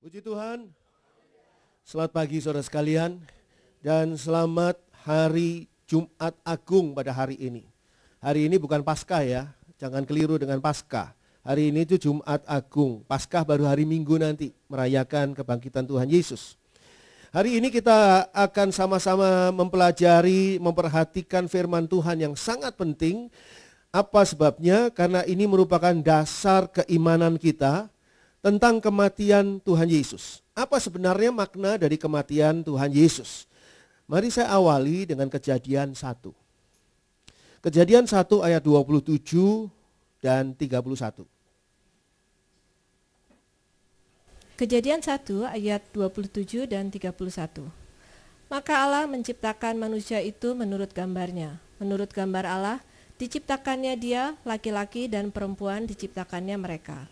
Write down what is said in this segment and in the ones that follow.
Puji Tuhan. Selamat pagi saudara sekalian dan selamat hari Jumat Agung pada hari ini. Hari ini bukan Paskah ya, jangan keliru dengan Paskah. Hari ini itu Jumat Agung, Paskah baru hari Minggu nanti merayakan kebangkitan Tuhan Yesus. Hari ini kita akan sama-sama mempelajari, memperhatikan firman Tuhan yang sangat penting. Apa sebabnya? Karena ini merupakan dasar keimanan kita, tentang kematian Tuhan Yesus. Apa sebenarnya makna dari kematian Tuhan Yesus? Mari saya awali dengan kejadian 1. Kejadian 1 ayat 27 dan 31. Kejadian 1 ayat 27 dan 31. Maka Allah menciptakan manusia itu menurut gambarnya. Menurut gambar Allah, diciptakannya dia, laki-laki dan perempuan diciptakannya mereka.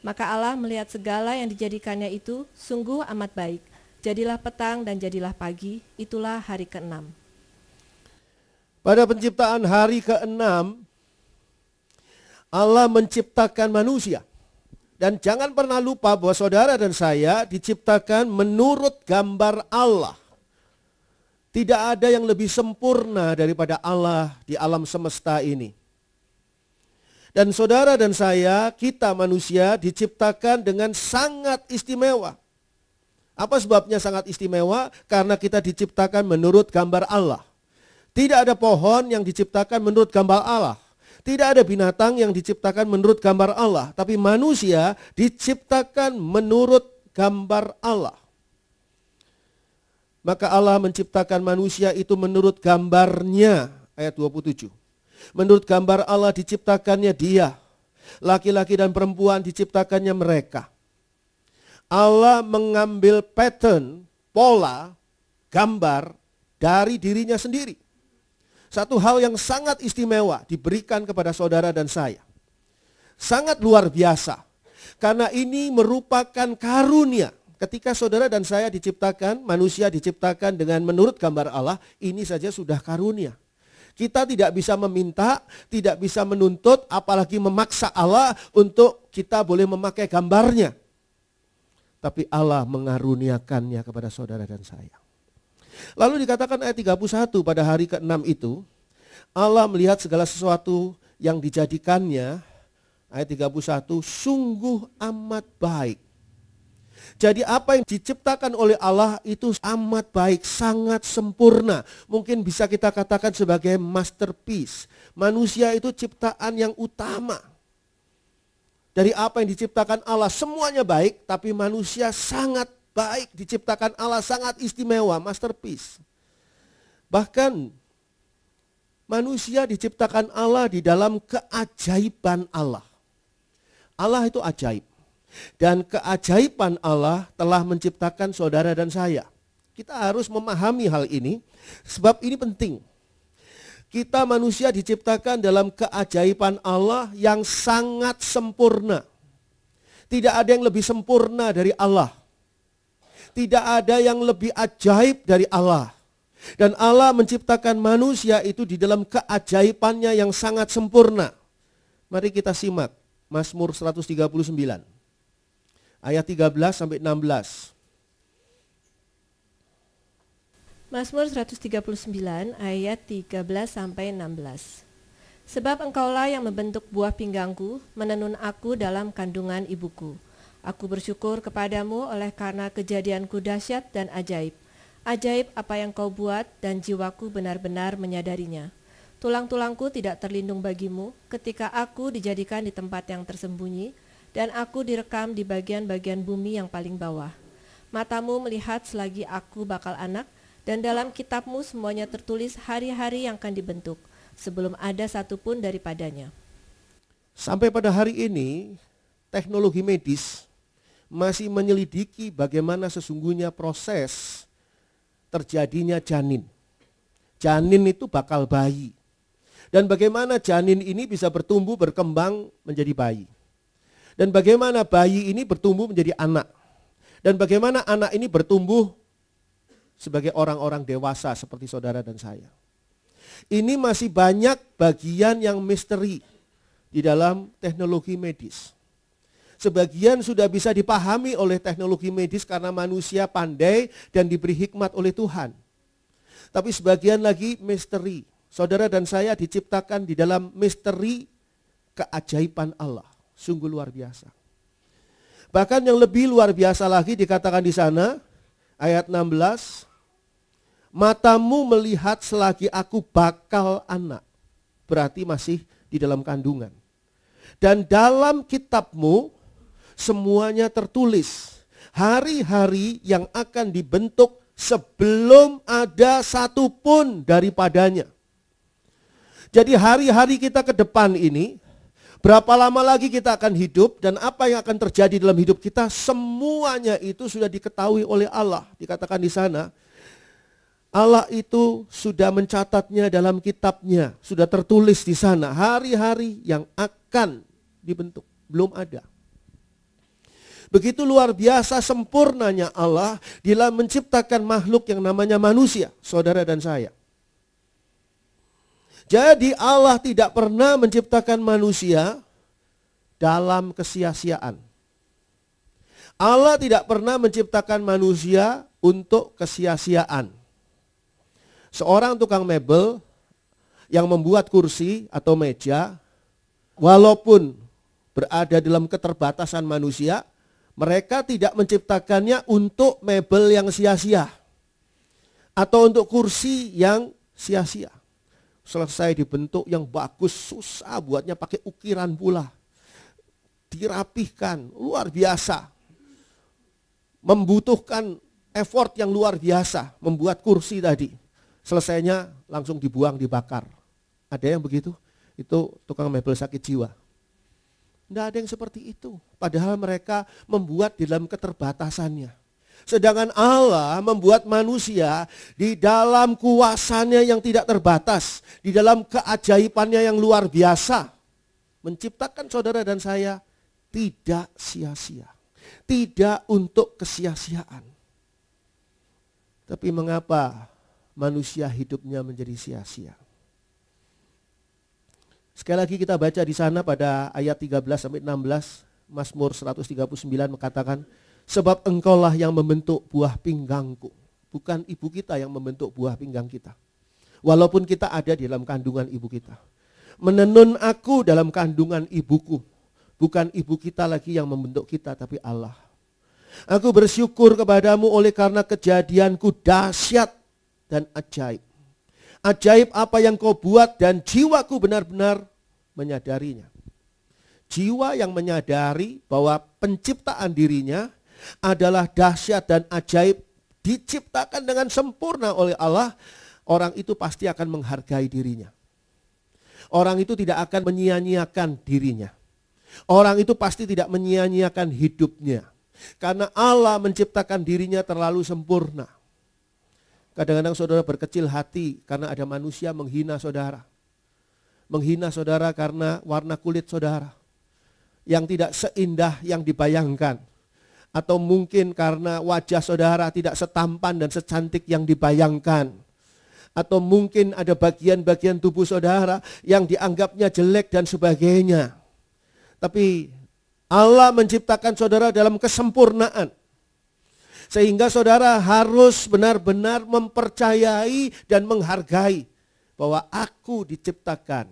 Maka Allah melihat segala yang dijadikannya itu sungguh amat baik. Jadilah petang dan jadilah pagi, itulah hari keenam. Pada penciptaan hari keenam, Allah menciptakan manusia. Dan jangan pernah lupa bahwa saudara dan saya diciptakan menurut gambar Allah. Tidak ada yang lebih sempurna daripada Allah di alam semesta ini. Dan saudara dan saya, kita manusia diciptakan dengan sangat istimewa. Apa sebabnya sangat istimewa? Karena kita diciptakan menurut gambar Allah. Tidak ada pohon yang diciptakan menurut gambar Allah. Tidak ada binatang yang diciptakan menurut gambar Allah, tapi manusia diciptakan menurut gambar Allah. Maka Allah menciptakan manusia itu menurut gambarnya, ayat 27. Menurut gambar Allah diciptakannya dia. Laki-laki dan perempuan diciptakannya mereka. Allah mengambil pattern, pola, gambar dari dirinya sendiri. Satu hal yang sangat istimewa diberikan kepada saudara dan saya. Sangat luar biasa. Karena ini merupakan karunia ketika saudara dan saya diciptakan, manusia diciptakan dengan menurut gambar Allah, ini saja sudah karunia. Kita tidak bisa meminta, tidak bisa menuntut, apalagi memaksa Allah untuk kita boleh memakai gambarnya. Tapi Allah mengaruniakannya kepada saudara dan saya. Lalu dikatakan ayat 31 pada hari ke-6 itu, Allah melihat segala sesuatu yang dijadikannya, ayat 31, sungguh amat baik. Jadi apa yang diciptakan oleh Allah itu amat baik, sangat sempurna. Mungkin bisa kita katakan sebagai masterpiece. Manusia itu ciptaan yang utama. Dari apa yang diciptakan Allah semuanya baik, tapi manusia sangat baik diciptakan Allah sangat istimewa, masterpiece. Bahkan manusia diciptakan Allah di dalam keajaiban Allah. Allah itu ajaib. Dan keajaiban Allah telah menciptakan saudara dan saya. Kita harus memahami hal ini, sebab ini penting. Kita manusia diciptakan dalam keajaiban Allah yang sangat sempurna. Tidak ada yang lebih sempurna dari Allah. Tidak ada yang lebih ajaib dari Allah. Dan Allah menciptakan manusia itu di dalam keajaibannya yang sangat sempurna. Mari kita simak Mazmur 139 ayat 13 sampai 16. Mazmur 139 ayat 13 sampai 16. Sebab engkaulah yang membentuk buah pinggangku, menenun aku dalam kandungan ibuku. Aku bersyukur kepadamu oleh karena kejadianku dahsyat dan ajaib. Ajaib apa yang kau buat dan jiwaku benar-benar menyadarinya. Tulang-tulangku tidak terlindung bagimu ketika aku dijadikan di tempat yang tersembunyi, dan aku direkam di bagian-bagian bumi yang paling bawah. Matamu melihat selagi aku bakal anak, dan dalam kitabmu semuanya tertulis hari-hari yang akan dibentuk, sebelum ada satupun daripadanya. Sampai pada hari ini, teknologi medis masih menyelidiki bagaimana sesungguhnya proses terjadinya janin. Janin itu bakal bayi. Dan bagaimana janin ini bisa bertumbuh, berkembang menjadi bayi. Dan bagaimana bayi ini bertumbuh menjadi anak. Dan bagaimana anak ini bertumbuh sebagai orang-orang dewasa seperti saudara dan saya. Ini masih banyak bagian yang misteri di dalam teknologi medis. Sebagian sudah bisa dipahami oleh teknologi medis karena manusia pandai dan diberi hikmat oleh Tuhan. Tapi sebagian lagi misteri. Saudara dan saya diciptakan di dalam misteri keajaiban Allah sungguh luar biasa. Bahkan yang lebih luar biasa lagi dikatakan di sana ayat 16 matamu melihat selagi aku bakal anak. Berarti masih di dalam kandungan. Dan dalam kitabmu semuanya tertulis hari-hari yang akan dibentuk sebelum ada satupun daripadanya. Jadi hari-hari kita ke depan ini Berapa lama lagi kita akan hidup dan apa yang akan terjadi dalam hidup kita semuanya itu sudah diketahui oleh Allah. Dikatakan di sana Allah itu sudah mencatatnya dalam kitabnya, sudah tertulis di sana hari-hari yang akan dibentuk, belum ada. Begitu luar biasa sempurnanya Allah dalam menciptakan makhluk yang namanya manusia, saudara dan saya. Jadi Allah tidak pernah menciptakan manusia dalam kesia-siaan. Allah tidak pernah menciptakan manusia untuk kesia-siaan. Seorang tukang mebel yang membuat kursi atau meja, walaupun berada dalam keterbatasan manusia, mereka tidak menciptakannya untuk mebel yang sia-sia atau untuk kursi yang sia-sia. Selesai dibentuk yang bagus, susah buatnya pakai ukiran pula. Dirapihkan, luar biasa. Membutuhkan effort yang luar biasa membuat kursi tadi. Selesainya langsung dibuang, dibakar. Ada yang begitu? Itu tukang mebel sakit jiwa. Tidak ada yang seperti itu. Padahal mereka membuat di dalam keterbatasannya. Sedangkan Allah membuat manusia di dalam kuasanya yang tidak terbatas, di dalam keajaibannya yang luar biasa. Menciptakan saudara dan saya tidak sia-sia. Tidak untuk kesia-siaan. Tapi mengapa manusia hidupnya menjadi sia-sia? Sekali lagi kita baca di sana pada ayat 13 sampai 16 Mazmur 139 mengatakan Sebab engkaulah yang membentuk buah pinggangku. Bukan ibu kita yang membentuk buah pinggang kita. Walaupun kita ada di dalam kandungan ibu kita. Menenun aku dalam kandungan ibuku. Bukan ibu kita lagi yang membentuk kita, tapi Allah. Aku bersyukur kepadamu oleh karena kejadianku dahsyat dan ajaib. Ajaib apa yang kau buat dan jiwaku benar-benar menyadarinya. Jiwa yang menyadari bahwa penciptaan dirinya adalah dahsyat dan ajaib diciptakan dengan sempurna oleh Allah, orang itu pasti akan menghargai dirinya. Orang itu tidak akan menyia-nyiakan dirinya. Orang itu pasti tidak menyia-nyiakan hidupnya. Karena Allah menciptakan dirinya terlalu sempurna. Kadang-kadang saudara berkecil hati karena ada manusia menghina saudara. Menghina saudara karena warna kulit saudara. Yang tidak seindah yang dibayangkan atau mungkin karena wajah saudara tidak setampan dan secantik yang dibayangkan. Atau mungkin ada bagian-bagian tubuh saudara yang dianggapnya jelek dan sebagainya. Tapi Allah menciptakan saudara dalam kesempurnaan. Sehingga saudara harus benar-benar mempercayai dan menghargai bahwa aku diciptakan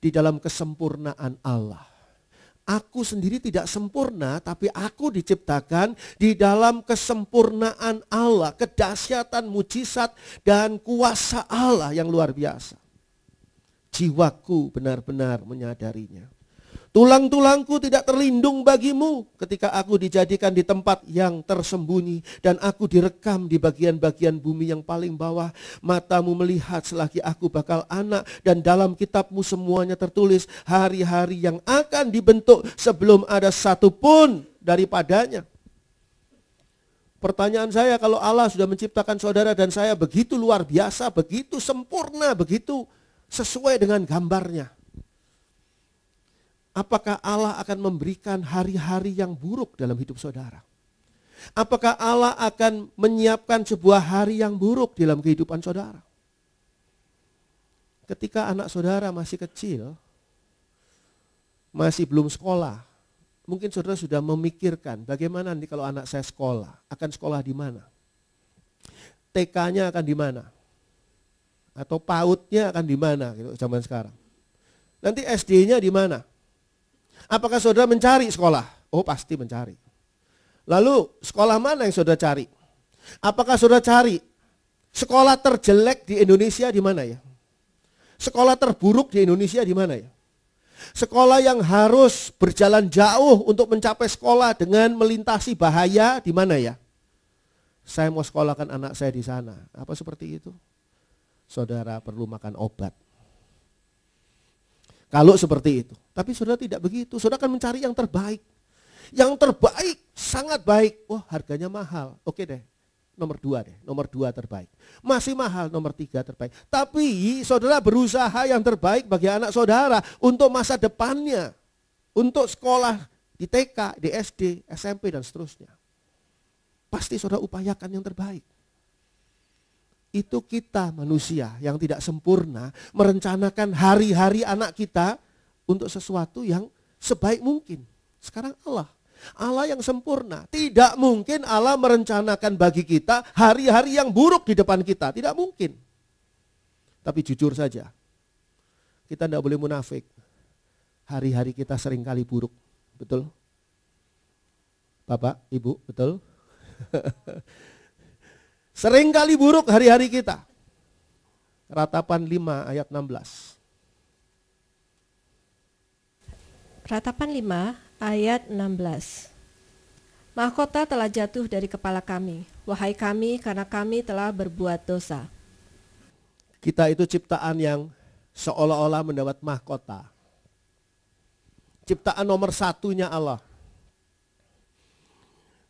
di dalam kesempurnaan Allah aku sendiri tidak sempurna, tapi aku diciptakan di dalam kesempurnaan Allah, kedahsyatan mujizat dan kuasa Allah yang luar biasa. Jiwaku benar-benar menyadarinya. Tulang-tulangku tidak terlindung bagimu ketika aku dijadikan di tempat yang tersembunyi dan aku direkam di bagian-bagian bumi yang paling bawah. Matamu melihat selagi aku bakal anak dan dalam kitabmu semuanya tertulis hari-hari yang akan dibentuk sebelum ada satu pun daripadanya. Pertanyaan saya kalau Allah sudah menciptakan saudara dan saya begitu luar biasa, begitu sempurna, begitu sesuai dengan gambarnya Apakah Allah akan memberikan hari-hari yang buruk dalam hidup saudara? Apakah Allah akan menyiapkan sebuah hari yang buruk dalam kehidupan saudara? Ketika anak saudara masih kecil, masih belum sekolah, mungkin saudara sudah memikirkan bagaimana nanti kalau anak saya sekolah, akan sekolah di mana? TK-nya akan di mana? Atau PAUD-nya akan di mana gitu zaman sekarang? Nanti SD-nya di mana? Apakah saudara mencari sekolah? Oh pasti mencari. Lalu sekolah mana yang saudara cari? Apakah saudara cari sekolah terjelek di Indonesia di mana ya? Sekolah terburuk di Indonesia di mana ya? Sekolah yang harus berjalan jauh untuk mencapai sekolah dengan melintasi bahaya di mana ya? Saya mau sekolahkan anak saya di sana. Apa seperti itu? Saudara perlu makan obat. Kalau seperti itu. Tapi saudara tidak begitu. Saudara akan mencari yang terbaik. Yang terbaik, sangat baik. Wah harganya mahal. Oke deh, nomor dua deh, nomor dua terbaik. Masih mahal nomor tiga terbaik. Tapi saudara berusaha yang terbaik bagi anak saudara untuk masa depannya. Untuk sekolah di TK, di SD, SMP dan seterusnya. Pasti saudara upayakan yang terbaik itu kita manusia yang tidak sempurna merencanakan hari-hari anak kita untuk sesuatu yang sebaik mungkin. Sekarang Allah, Allah yang sempurna. Tidak mungkin Allah merencanakan bagi kita hari-hari yang buruk di depan kita. Tidak mungkin. Tapi jujur saja, kita tidak boleh munafik. Hari-hari kita sering kali buruk. Betul? Bapak, Ibu, betul? Seringkali buruk hari-hari kita. Ratapan 5 ayat 16. Ratapan 5 ayat 16. Mahkota telah jatuh dari kepala kami, wahai kami, karena kami telah berbuat dosa. Kita itu ciptaan yang seolah-olah mendapat mahkota. Ciptaan nomor satunya Allah.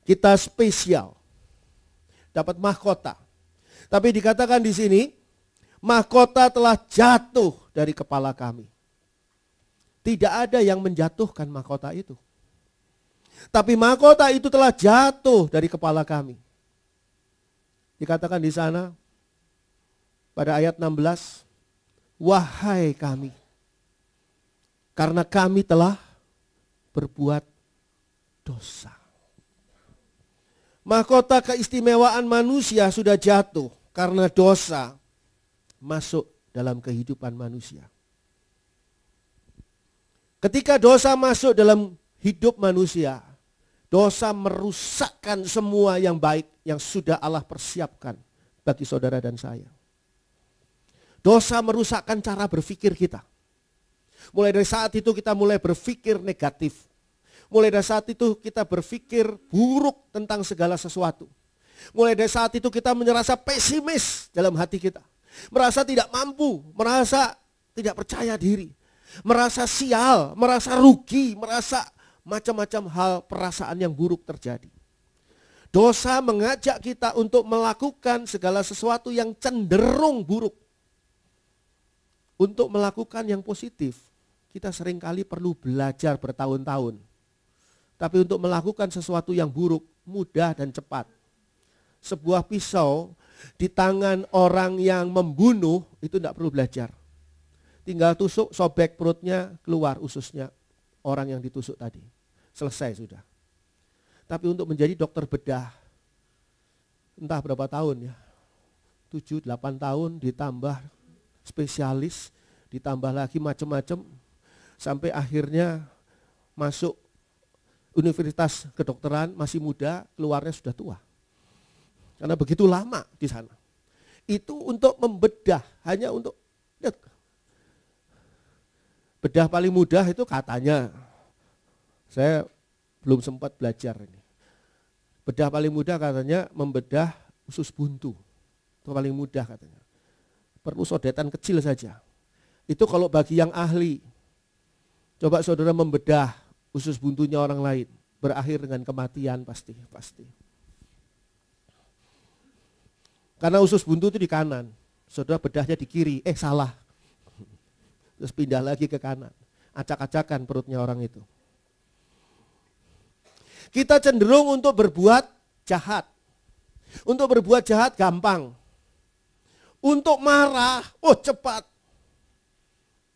Kita spesial dapat mahkota. Tapi dikatakan di sini, mahkota telah jatuh dari kepala kami. Tidak ada yang menjatuhkan mahkota itu. Tapi mahkota itu telah jatuh dari kepala kami. Dikatakan di sana pada ayat 16, wahai kami, karena kami telah berbuat dosa mahkota keistimewaan manusia sudah jatuh karena dosa masuk dalam kehidupan manusia. Ketika dosa masuk dalam hidup manusia, dosa merusakkan semua yang baik yang sudah Allah persiapkan bagi saudara dan saya. Dosa merusakkan cara berpikir kita. Mulai dari saat itu kita mulai berpikir negatif. Mulai dari saat itu kita berpikir buruk tentang segala sesuatu. Mulai dari saat itu kita merasa pesimis dalam hati kita. Merasa tidak mampu, merasa tidak percaya diri. Merasa sial, merasa rugi, merasa macam-macam hal perasaan yang buruk terjadi. Dosa mengajak kita untuk melakukan segala sesuatu yang cenderung buruk. Untuk melakukan yang positif, kita seringkali perlu belajar bertahun-tahun tapi untuk melakukan sesuatu yang buruk, mudah dan cepat. Sebuah pisau di tangan orang yang membunuh itu tidak perlu belajar. Tinggal tusuk, sobek perutnya, keluar ususnya orang yang ditusuk tadi. Selesai sudah. Tapi untuk menjadi dokter bedah, entah berapa tahun ya, 7, 8 tahun ditambah spesialis, ditambah lagi macam-macam, sampai akhirnya masuk universitas kedokteran masih muda, keluarnya sudah tua. Karena begitu lama di sana. Itu untuk membedah, hanya untuk Bedah paling mudah itu katanya. Saya belum sempat belajar ini. Bedah paling mudah katanya membedah usus buntu. Itu paling mudah katanya. Perlu sodetan kecil saja. Itu kalau bagi yang ahli. Coba saudara membedah usus buntunya orang lain. Berakhir dengan kematian pasti, pasti. Karena usus buntu itu di kanan. Saudara bedahnya di kiri, eh salah. Terus pindah lagi ke kanan. Acak-acakan perutnya orang itu. Kita cenderung untuk berbuat jahat. Untuk berbuat jahat gampang. Untuk marah, oh cepat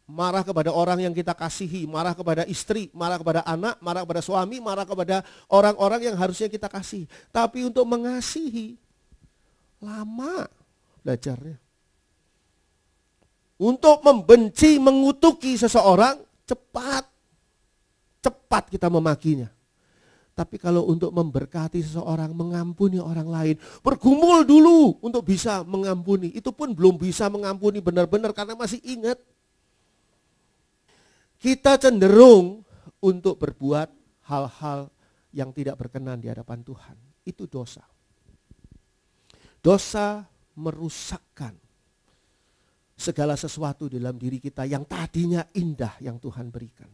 marah kepada orang yang kita kasihi, marah kepada istri, marah kepada anak, marah kepada suami, marah kepada orang-orang yang harusnya kita kasih. Tapi untuk mengasihi, lama belajarnya. Untuk membenci, mengutuki seseorang, cepat. Cepat kita memakinya. Tapi kalau untuk memberkati seseorang, mengampuni orang lain, bergumul dulu untuk bisa mengampuni. Itu pun belum bisa mengampuni benar-benar karena masih ingat kita cenderung untuk berbuat hal-hal yang tidak berkenan di hadapan Tuhan. Itu dosa. Dosa merusakkan segala sesuatu dalam diri kita yang tadinya indah yang Tuhan berikan.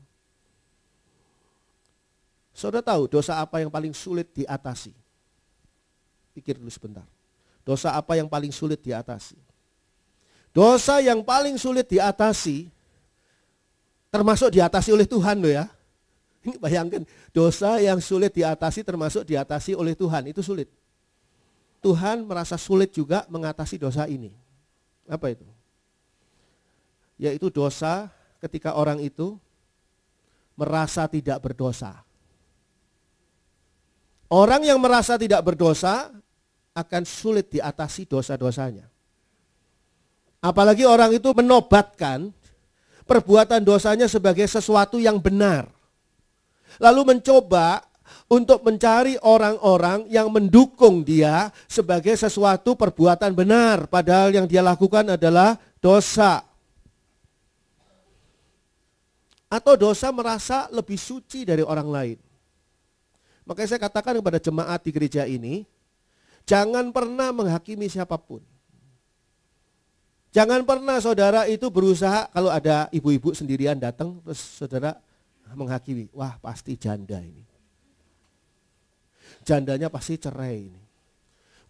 Saudara tahu dosa apa yang paling sulit diatasi? Pikir dulu sebentar. Dosa apa yang paling sulit diatasi? Dosa yang paling sulit diatasi Termasuk diatasi oleh Tuhan loh ya. Ini bayangkan, dosa yang sulit diatasi termasuk diatasi oleh Tuhan, itu sulit. Tuhan merasa sulit juga mengatasi dosa ini. Apa itu? Yaitu dosa ketika orang itu merasa tidak berdosa. Orang yang merasa tidak berdosa akan sulit diatasi dosa-dosanya. Apalagi orang itu menobatkan perbuatan dosanya sebagai sesuatu yang benar. Lalu mencoba untuk mencari orang-orang yang mendukung dia sebagai sesuatu perbuatan benar, padahal yang dia lakukan adalah dosa. Atau dosa merasa lebih suci dari orang lain. Makanya saya katakan kepada jemaat di gereja ini, jangan pernah menghakimi siapapun. Jangan pernah saudara itu berusaha kalau ada ibu-ibu sendirian datang terus saudara menghakimi, wah pasti janda ini. Jandanya pasti cerai ini.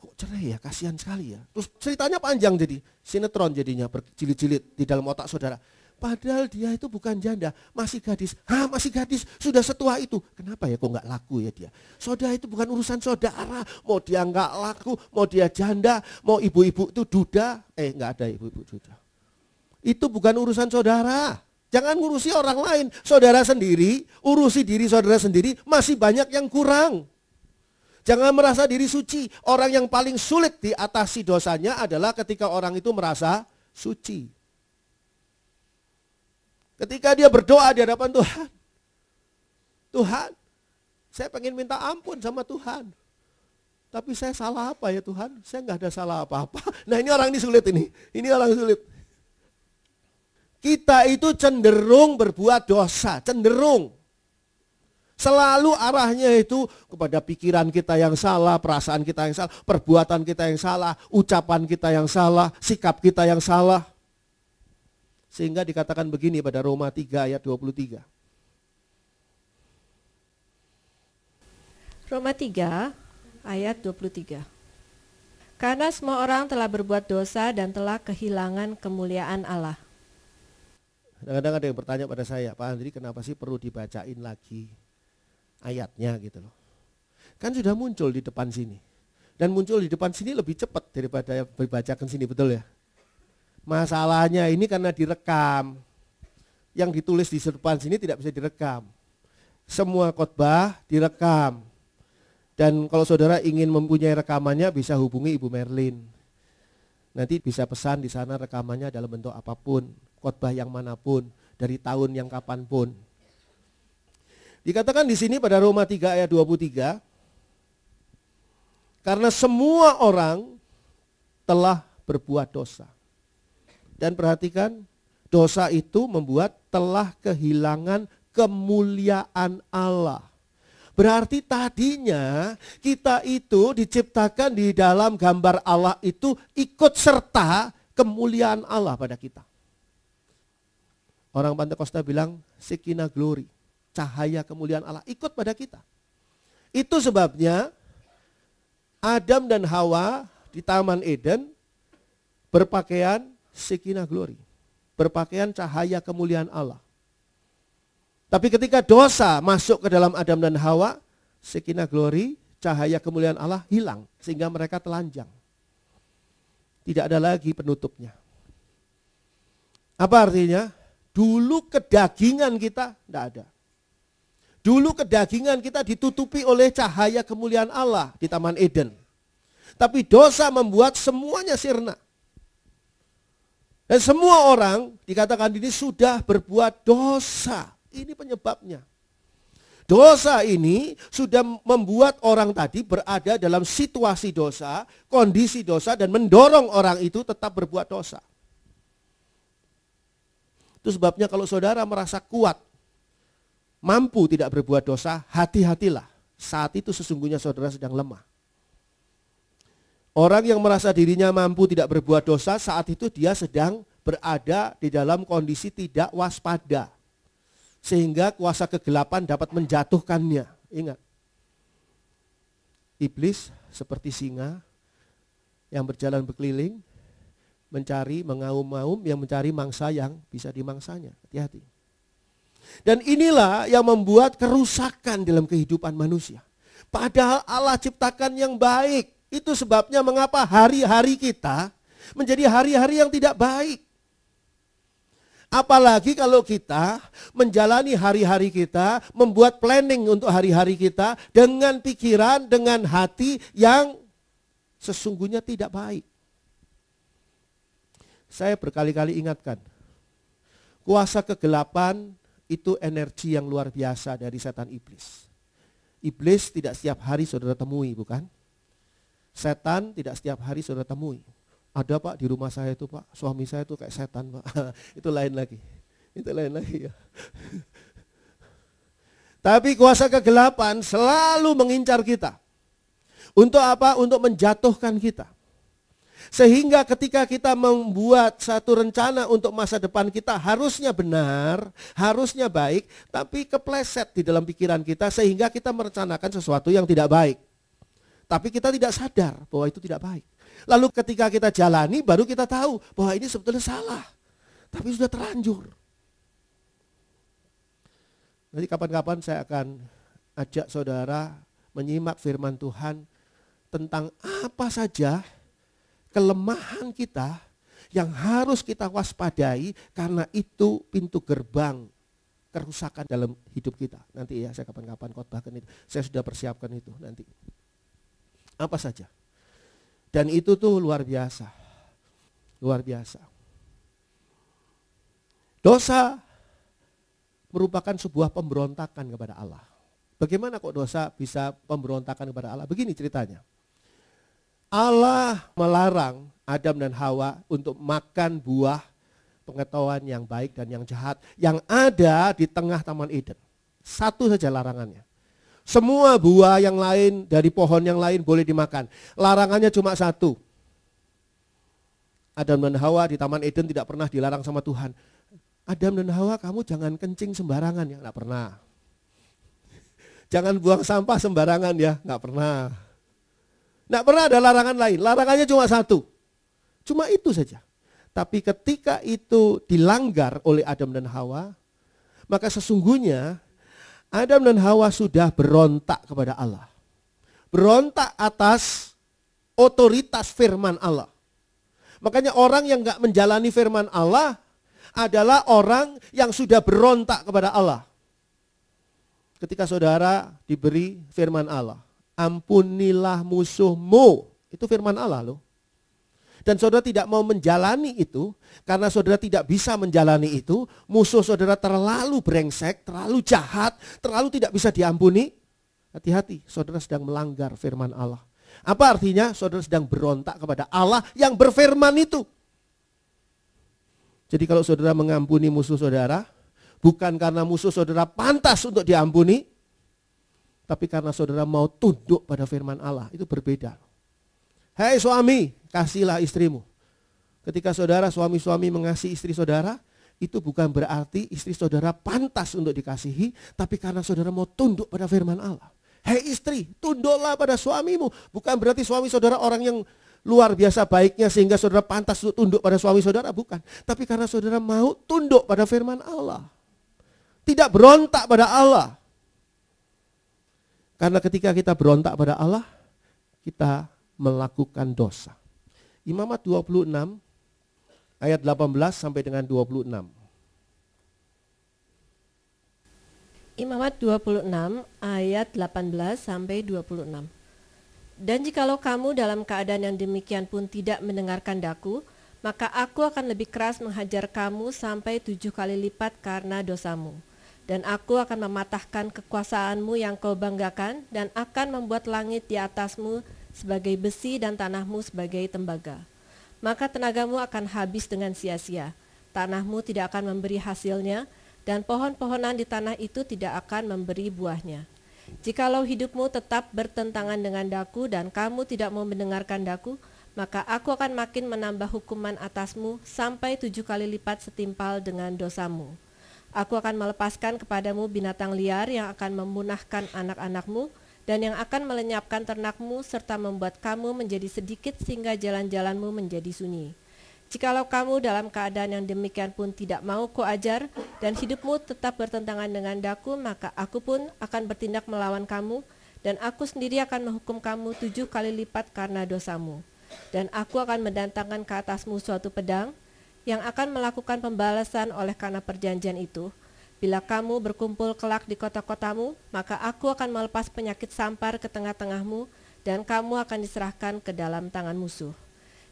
Kok cerai ya? Kasihan sekali ya. Terus ceritanya panjang jadi sinetron jadinya berjilid-jilid di dalam otak saudara Padahal dia itu bukan janda, masih gadis. Hah, masih gadis, sudah setua itu. Kenapa ya kok nggak laku ya dia? Soda itu bukan urusan saudara. Mau dia nggak laku, mau dia janda, mau ibu-ibu itu duda. Eh, nggak ada ibu-ibu duda. Itu bukan urusan saudara. Jangan ngurusi orang lain. Saudara sendiri, urusi diri saudara sendiri, masih banyak yang kurang. Jangan merasa diri suci. Orang yang paling sulit diatasi dosanya adalah ketika orang itu merasa suci. Ketika dia berdoa di hadapan Tuhan. Tuhan, saya pengen minta ampun sama Tuhan. Tapi saya salah apa ya Tuhan? Saya nggak ada salah apa-apa. Nah ini orang ini sulit ini. Ini orang sulit. Kita itu cenderung berbuat dosa. Cenderung. Selalu arahnya itu kepada pikiran kita yang salah, perasaan kita yang salah, perbuatan kita yang salah, ucapan kita yang salah, sikap kita yang salah. Sehingga dikatakan begini pada Roma 3 ayat 23. Roma 3 ayat 23. Karena semua orang telah berbuat dosa dan telah kehilangan kemuliaan Allah. Kadang-kadang ada yang bertanya pada saya, Pak Andri kenapa sih perlu dibacain lagi ayatnya gitu loh. Kan sudah muncul di depan sini. Dan muncul di depan sini lebih cepat daripada dibacakan sini, betul ya? Masalahnya ini karena direkam. Yang ditulis di depan sini tidak bisa direkam. Semua khotbah direkam. Dan kalau saudara ingin mempunyai rekamannya bisa hubungi Ibu Merlin. Nanti bisa pesan di sana rekamannya dalam bentuk apapun, khotbah yang manapun, dari tahun yang kapanpun. Dikatakan di sini pada Roma 3 ayat 23, karena semua orang telah berbuat dosa. Dan perhatikan, dosa itu membuat telah kehilangan kemuliaan Allah. Berarti tadinya kita itu diciptakan di dalam gambar Allah itu ikut serta kemuliaan Allah pada kita. Orang Pantekosta bilang sikina glory, cahaya kemuliaan Allah ikut pada kita. Itu sebabnya Adam dan Hawa di Taman Eden berpakaian sekina glory. Berpakaian cahaya kemuliaan Allah. Tapi ketika dosa masuk ke dalam Adam dan Hawa, sekina glory, cahaya kemuliaan Allah hilang sehingga mereka telanjang. Tidak ada lagi penutupnya. Apa artinya? Dulu kedagingan kita tidak ada. Dulu kedagingan kita ditutupi oleh cahaya kemuliaan Allah di Taman Eden. Tapi dosa membuat semuanya sirna. Dan semua orang dikatakan ini sudah berbuat dosa. Ini penyebabnya. Dosa ini sudah membuat orang tadi berada dalam situasi dosa, kondisi dosa, dan mendorong orang itu tetap berbuat dosa. Itu sebabnya kalau saudara merasa kuat, mampu tidak berbuat dosa, hati-hatilah. Saat itu sesungguhnya saudara sedang lemah. Orang yang merasa dirinya mampu tidak berbuat dosa saat itu dia sedang berada di dalam kondisi tidak waspada. Sehingga kuasa kegelapan dapat menjatuhkannya. Ingat. Iblis seperti singa yang berjalan berkeliling mencari mengaum-aum yang mencari mangsa yang bisa dimangsanya. Hati-hati. Dan inilah yang membuat kerusakan dalam kehidupan manusia. Padahal Allah ciptakan yang baik. Itu sebabnya mengapa hari-hari kita menjadi hari-hari yang tidak baik. Apalagi kalau kita menjalani hari-hari kita, membuat planning untuk hari-hari kita dengan pikiran, dengan hati yang sesungguhnya tidak baik. Saya berkali-kali ingatkan, kuasa kegelapan itu energi yang luar biasa dari setan iblis. Iblis tidak setiap hari saudara temui, bukan? Setan tidak setiap hari sudah temui. Ada pak di rumah saya itu pak, suami saya itu kayak setan pak. itu lain lagi. Itu lain lagi ya. Tapi kuasa kegelapan selalu mengincar kita. Untuk apa? Untuk menjatuhkan kita. Sehingga ketika kita membuat satu rencana untuk masa depan kita harusnya benar, harusnya baik, tapi kepleset di dalam pikiran kita sehingga kita merencanakan sesuatu yang tidak baik. Tapi kita tidak sadar bahwa itu tidak baik. Lalu ketika kita jalani baru kita tahu bahwa ini sebetulnya salah. Tapi sudah terlanjur. Nanti kapan-kapan saya akan ajak saudara menyimak firman Tuhan tentang apa saja kelemahan kita yang harus kita waspadai karena itu pintu gerbang kerusakan dalam hidup kita. Nanti ya saya kapan-kapan khotbahkan itu. Saya sudah persiapkan itu nanti apa saja. Dan itu tuh luar biasa. Luar biasa. Dosa merupakan sebuah pemberontakan kepada Allah. Bagaimana kok dosa bisa pemberontakan kepada Allah? Begini ceritanya. Allah melarang Adam dan Hawa untuk makan buah pengetahuan yang baik dan yang jahat yang ada di tengah Taman Eden. Satu saja larangannya. Semua buah yang lain dari pohon yang lain boleh dimakan. Larangannya cuma satu. Adam dan Hawa di Taman Eden tidak pernah dilarang sama Tuhan. Adam dan Hawa kamu jangan kencing sembarangan ya, nggak pernah. Jangan buang sampah sembarangan ya, nggak pernah. Nggak pernah ada larangan lain, larangannya cuma satu. Cuma itu saja. Tapi ketika itu dilanggar oleh Adam dan Hawa, maka sesungguhnya Adam dan Hawa sudah berontak kepada Allah. Berontak atas otoritas firman Allah. Makanya orang yang nggak menjalani firman Allah adalah orang yang sudah berontak kepada Allah. Ketika saudara diberi firman Allah, ampunilah musuhmu. Itu firman Allah loh dan saudara tidak mau menjalani itu, karena saudara tidak bisa menjalani itu, musuh saudara terlalu brengsek, terlalu jahat, terlalu tidak bisa diampuni, hati-hati, saudara sedang melanggar firman Allah. Apa artinya? Saudara sedang berontak kepada Allah yang berfirman itu. Jadi kalau saudara mengampuni musuh saudara, bukan karena musuh saudara pantas untuk diampuni, tapi karena saudara mau tunduk pada firman Allah, itu berbeda. Hei suami, kasihlah istrimu. Ketika saudara suami-suami mengasihi istri saudara, itu bukan berarti istri saudara pantas untuk dikasihi, tapi karena saudara mau tunduk pada firman Allah. Hei istri, tunduklah pada suamimu. Bukan berarti suami saudara orang yang luar biasa baiknya sehingga saudara pantas untuk tunduk pada suami saudara, bukan. Tapi karena saudara mau tunduk pada firman Allah. Tidak berontak pada Allah. Karena ketika kita berontak pada Allah, kita melakukan dosa. Imamat 26 ayat 18 sampai dengan 26. Imamat 26 ayat 18 sampai 26. Dan jikalau kamu dalam keadaan yang demikian pun tidak mendengarkan daku, maka aku akan lebih keras menghajar kamu sampai tujuh kali lipat karena dosamu. Dan aku akan mematahkan kekuasaanmu yang kau banggakan dan akan membuat langit di atasmu sebagai besi dan tanahmu sebagai tembaga. Maka tenagamu akan habis dengan sia-sia, tanahmu tidak akan memberi hasilnya, dan pohon-pohonan di tanah itu tidak akan memberi buahnya. Jikalau hidupmu tetap bertentangan dengan daku dan kamu tidak mau mendengarkan daku, maka aku akan makin menambah hukuman atasmu sampai tujuh kali lipat setimpal dengan dosamu. Aku akan melepaskan kepadamu binatang liar yang akan memunahkan anak-anakmu, dan yang akan melenyapkan ternakmu serta membuat kamu menjadi sedikit sehingga jalan-jalanmu menjadi sunyi. Jikalau kamu dalam keadaan yang demikian pun tidak mau kuajar dan hidupmu tetap bertentangan dengan daku, maka aku pun akan bertindak melawan kamu dan aku sendiri akan menghukum kamu tujuh kali lipat karena dosamu. Dan aku akan mendatangkan ke atasmu suatu pedang yang akan melakukan pembalasan oleh karena perjanjian itu, Bila kamu berkumpul kelak di kota-kotamu, maka aku akan melepas penyakit sampar ke tengah-tengahmu, dan kamu akan diserahkan ke dalam tangan musuh.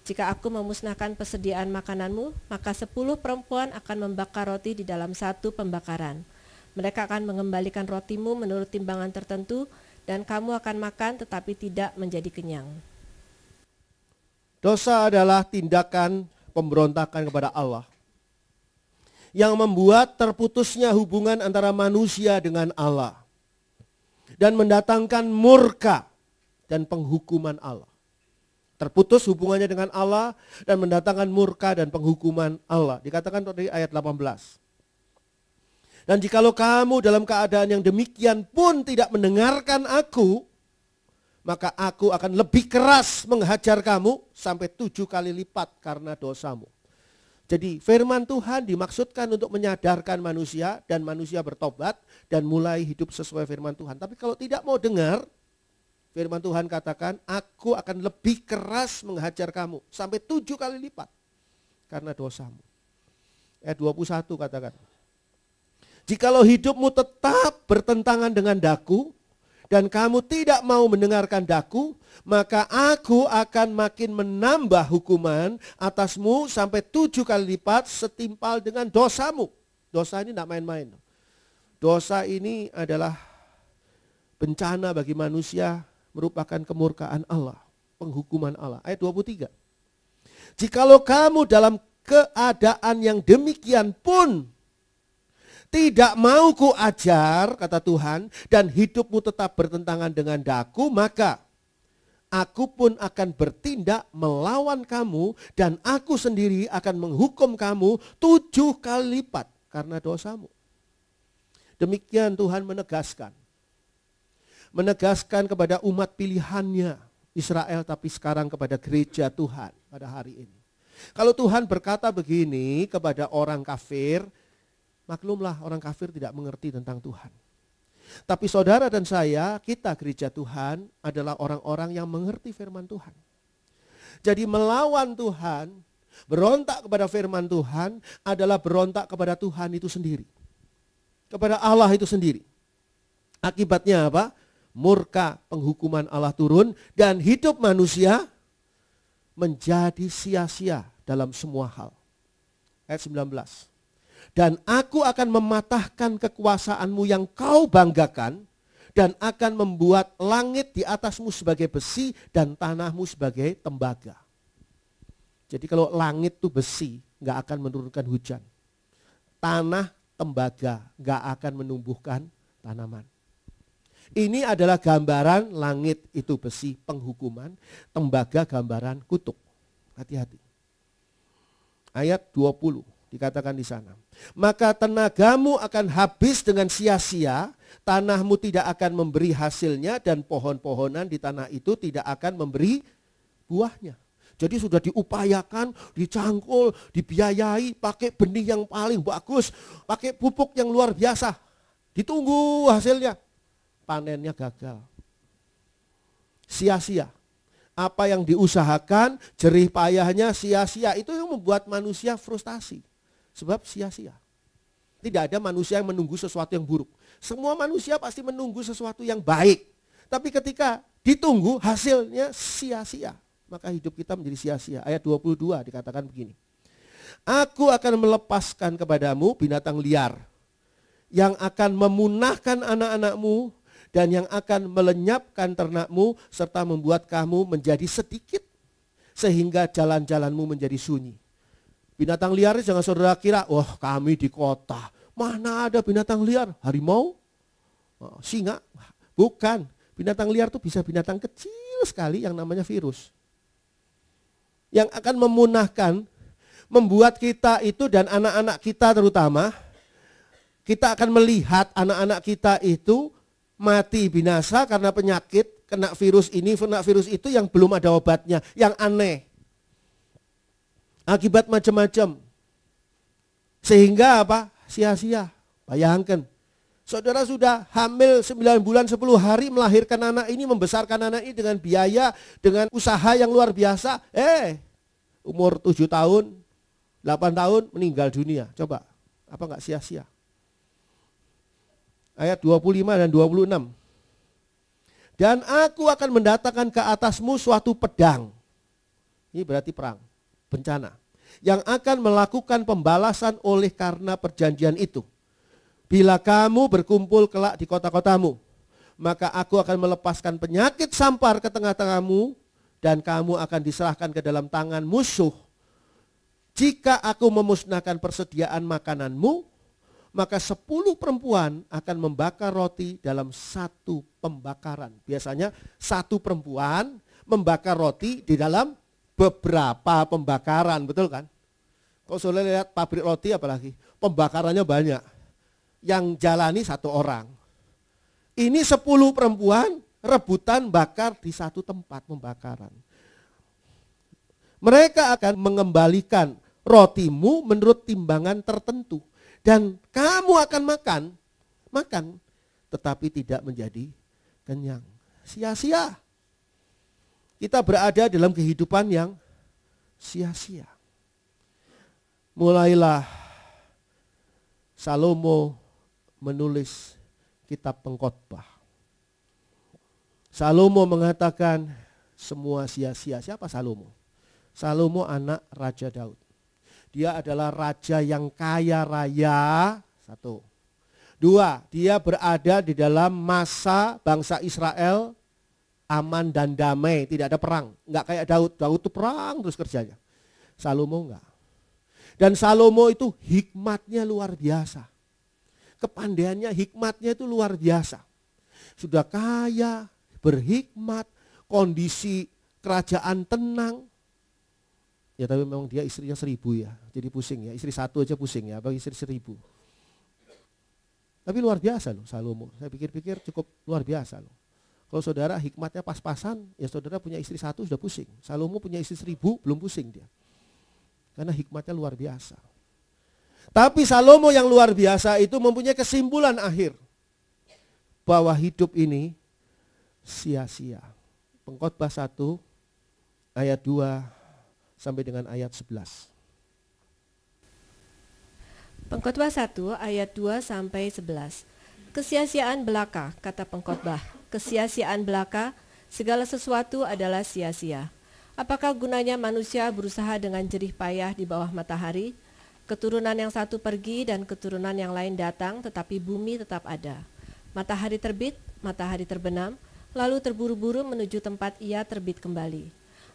Jika aku memusnahkan persediaan makananmu, maka sepuluh perempuan akan membakar roti di dalam satu pembakaran. Mereka akan mengembalikan rotimu menurut timbangan tertentu, dan kamu akan makan tetapi tidak menjadi kenyang. Dosa adalah tindakan pemberontakan kepada Allah yang membuat terputusnya hubungan antara manusia dengan Allah dan mendatangkan murka dan penghukuman Allah. Terputus hubungannya dengan Allah dan mendatangkan murka dan penghukuman Allah. Dikatakan dari ayat 18. Dan jikalau kamu dalam keadaan yang demikian pun tidak mendengarkan aku, maka aku akan lebih keras menghajar kamu sampai tujuh kali lipat karena dosamu. Jadi firman Tuhan dimaksudkan untuk menyadarkan manusia dan manusia bertobat dan mulai hidup sesuai firman Tuhan. Tapi kalau tidak mau dengar, firman Tuhan katakan, aku akan lebih keras menghajar kamu sampai tujuh kali lipat karena dosamu. Ayat 21 katakan, Jikalau hidupmu tetap bertentangan dengan daku, dan kamu tidak mau mendengarkan daku, maka aku akan makin menambah hukuman atasmu sampai tujuh kali lipat setimpal dengan dosamu. Dosa ini tidak main-main. Dosa ini adalah bencana bagi manusia, merupakan kemurkaan Allah, penghukuman Allah. Ayat 23. Jikalau kamu dalam keadaan yang demikian pun tidak mau ku ajar, kata Tuhan, dan hidupmu tetap bertentangan dengan daku, maka aku pun akan bertindak melawan kamu dan aku sendiri akan menghukum kamu tujuh kali lipat karena dosamu. Demikian Tuhan menegaskan. Menegaskan kepada umat pilihannya Israel tapi sekarang kepada gereja Tuhan pada hari ini. Kalau Tuhan berkata begini kepada orang kafir, Maklumlah orang kafir tidak mengerti tentang Tuhan. Tapi saudara dan saya, kita gereja Tuhan adalah orang-orang yang mengerti firman Tuhan. Jadi melawan Tuhan, berontak kepada firman Tuhan adalah berontak kepada Tuhan itu sendiri. Kepada Allah itu sendiri. Akibatnya apa? Murka penghukuman Allah turun dan hidup manusia menjadi sia-sia dalam semua hal. Ayat 19 dan aku akan mematahkan kekuasaanmu yang kau banggakan dan akan membuat langit di atasmu sebagai besi dan tanahmu sebagai tembaga. Jadi kalau langit itu besi, nggak akan menurunkan hujan. Tanah tembaga nggak akan menumbuhkan tanaman. Ini adalah gambaran langit itu besi penghukuman, tembaga gambaran kutuk. Hati-hati. Ayat 20. Dikatakan di sana. Maka tenagamu akan habis dengan sia-sia, tanahmu tidak akan memberi hasilnya dan pohon-pohonan di tanah itu tidak akan memberi buahnya. Jadi sudah diupayakan, dicangkul, dibiayai, pakai benih yang paling bagus, pakai pupuk yang luar biasa. Ditunggu hasilnya. Panennya gagal. Sia-sia. Apa yang diusahakan, jerih payahnya sia-sia. Itu yang membuat manusia frustasi. Sebab sia-sia. Tidak ada manusia yang menunggu sesuatu yang buruk. Semua manusia pasti menunggu sesuatu yang baik. Tapi ketika ditunggu hasilnya sia-sia. Maka hidup kita menjadi sia-sia. Ayat 22 dikatakan begini. Aku akan melepaskan kepadamu binatang liar yang akan memunahkan anak-anakmu dan yang akan melenyapkan ternakmu serta membuat kamu menjadi sedikit sehingga jalan-jalanmu menjadi sunyi. Binatang liar jangan saudara kira, wah oh, kami di kota. Mana ada binatang liar? Harimau? Oh, singa? Bukan. Binatang liar itu bisa binatang kecil sekali yang namanya virus. Yang akan memunahkan, membuat kita itu dan anak-anak kita terutama, kita akan melihat anak-anak kita itu mati binasa karena penyakit, kena virus ini, kena virus itu yang belum ada obatnya, yang aneh. Akibat macam-macam. Sehingga apa? Sia-sia. Bayangkan. Saudara sudah hamil 9 bulan 10 hari melahirkan anak ini, membesarkan anak ini dengan biaya, dengan usaha yang luar biasa. Eh, umur 7 tahun, 8 tahun meninggal dunia. Coba, apa enggak sia-sia? Ayat 25 dan 26. Dan aku akan mendatangkan ke atasmu suatu pedang. Ini berarti perang bencana yang akan melakukan pembalasan oleh karena perjanjian itu. Bila kamu berkumpul kelak di kota-kotamu, maka aku akan melepaskan penyakit sampar ke tengah-tengahmu dan kamu akan diserahkan ke dalam tangan musuh. Jika aku memusnahkan persediaan makananmu, maka sepuluh perempuan akan membakar roti dalam satu pembakaran. Biasanya satu perempuan membakar roti di dalam beberapa pembakaran, betul kan? Kalau sudah lihat pabrik roti apalagi, pembakarannya banyak. Yang jalani satu orang. Ini sepuluh perempuan rebutan bakar di satu tempat pembakaran. Mereka akan mengembalikan rotimu menurut timbangan tertentu. Dan kamu akan makan, makan, tetapi tidak menjadi kenyang. Sia-sia kita berada dalam kehidupan yang sia-sia. Mulailah Salomo menulis kitab pengkhotbah. Salomo mengatakan semua sia-sia. Siapa Salomo? Salomo anak Raja Daud. Dia adalah raja yang kaya raya. Satu. Dua, dia berada di dalam masa bangsa Israel aman dan damai, tidak ada perang. Enggak kayak Daud, Daud tuh perang terus kerjanya. Salomo enggak. Dan Salomo itu hikmatnya luar biasa. Kepandaiannya, hikmatnya itu luar biasa. Sudah kaya, berhikmat, kondisi kerajaan tenang, Ya tapi memang dia istrinya seribu ya, jadi pusing ya. Istri satu aja pusing ya, bagi istri seribu. Tapi luar biasa loh Salomo. Saya pikir-pikir cukup luar biasa loh. Kalau saudara hikmatnya pas-pasan, ya saudara punya istri satu sudah pusing. Salomo punya istri seribu, belum pusing dia. Karena hikmatnya luar biasa. Tapi Salomo yang luar biasa itu mempunyai kesimpulan akhir. Bahwa hidup ini sia-sia. Pengkhotbah 1 ayat 2 sampai dengan ayat 11. Pengkhotbah 1 ayat 2 sampai 11. Kesia-siaan belaka kata pengkhotbah kesia-siaan belaka, segala sesuatu adalah sia-sia. Apakah gunanya manusia berusaha dengan jerih payah di bawah matahari? Keturunan yang satu pergi dan keturunan yang lain datang, tetapi bumi tetap ada. Matahari terbit, matahari terbenam, lalu terburu-buru menuju tempat ia terbit kembali.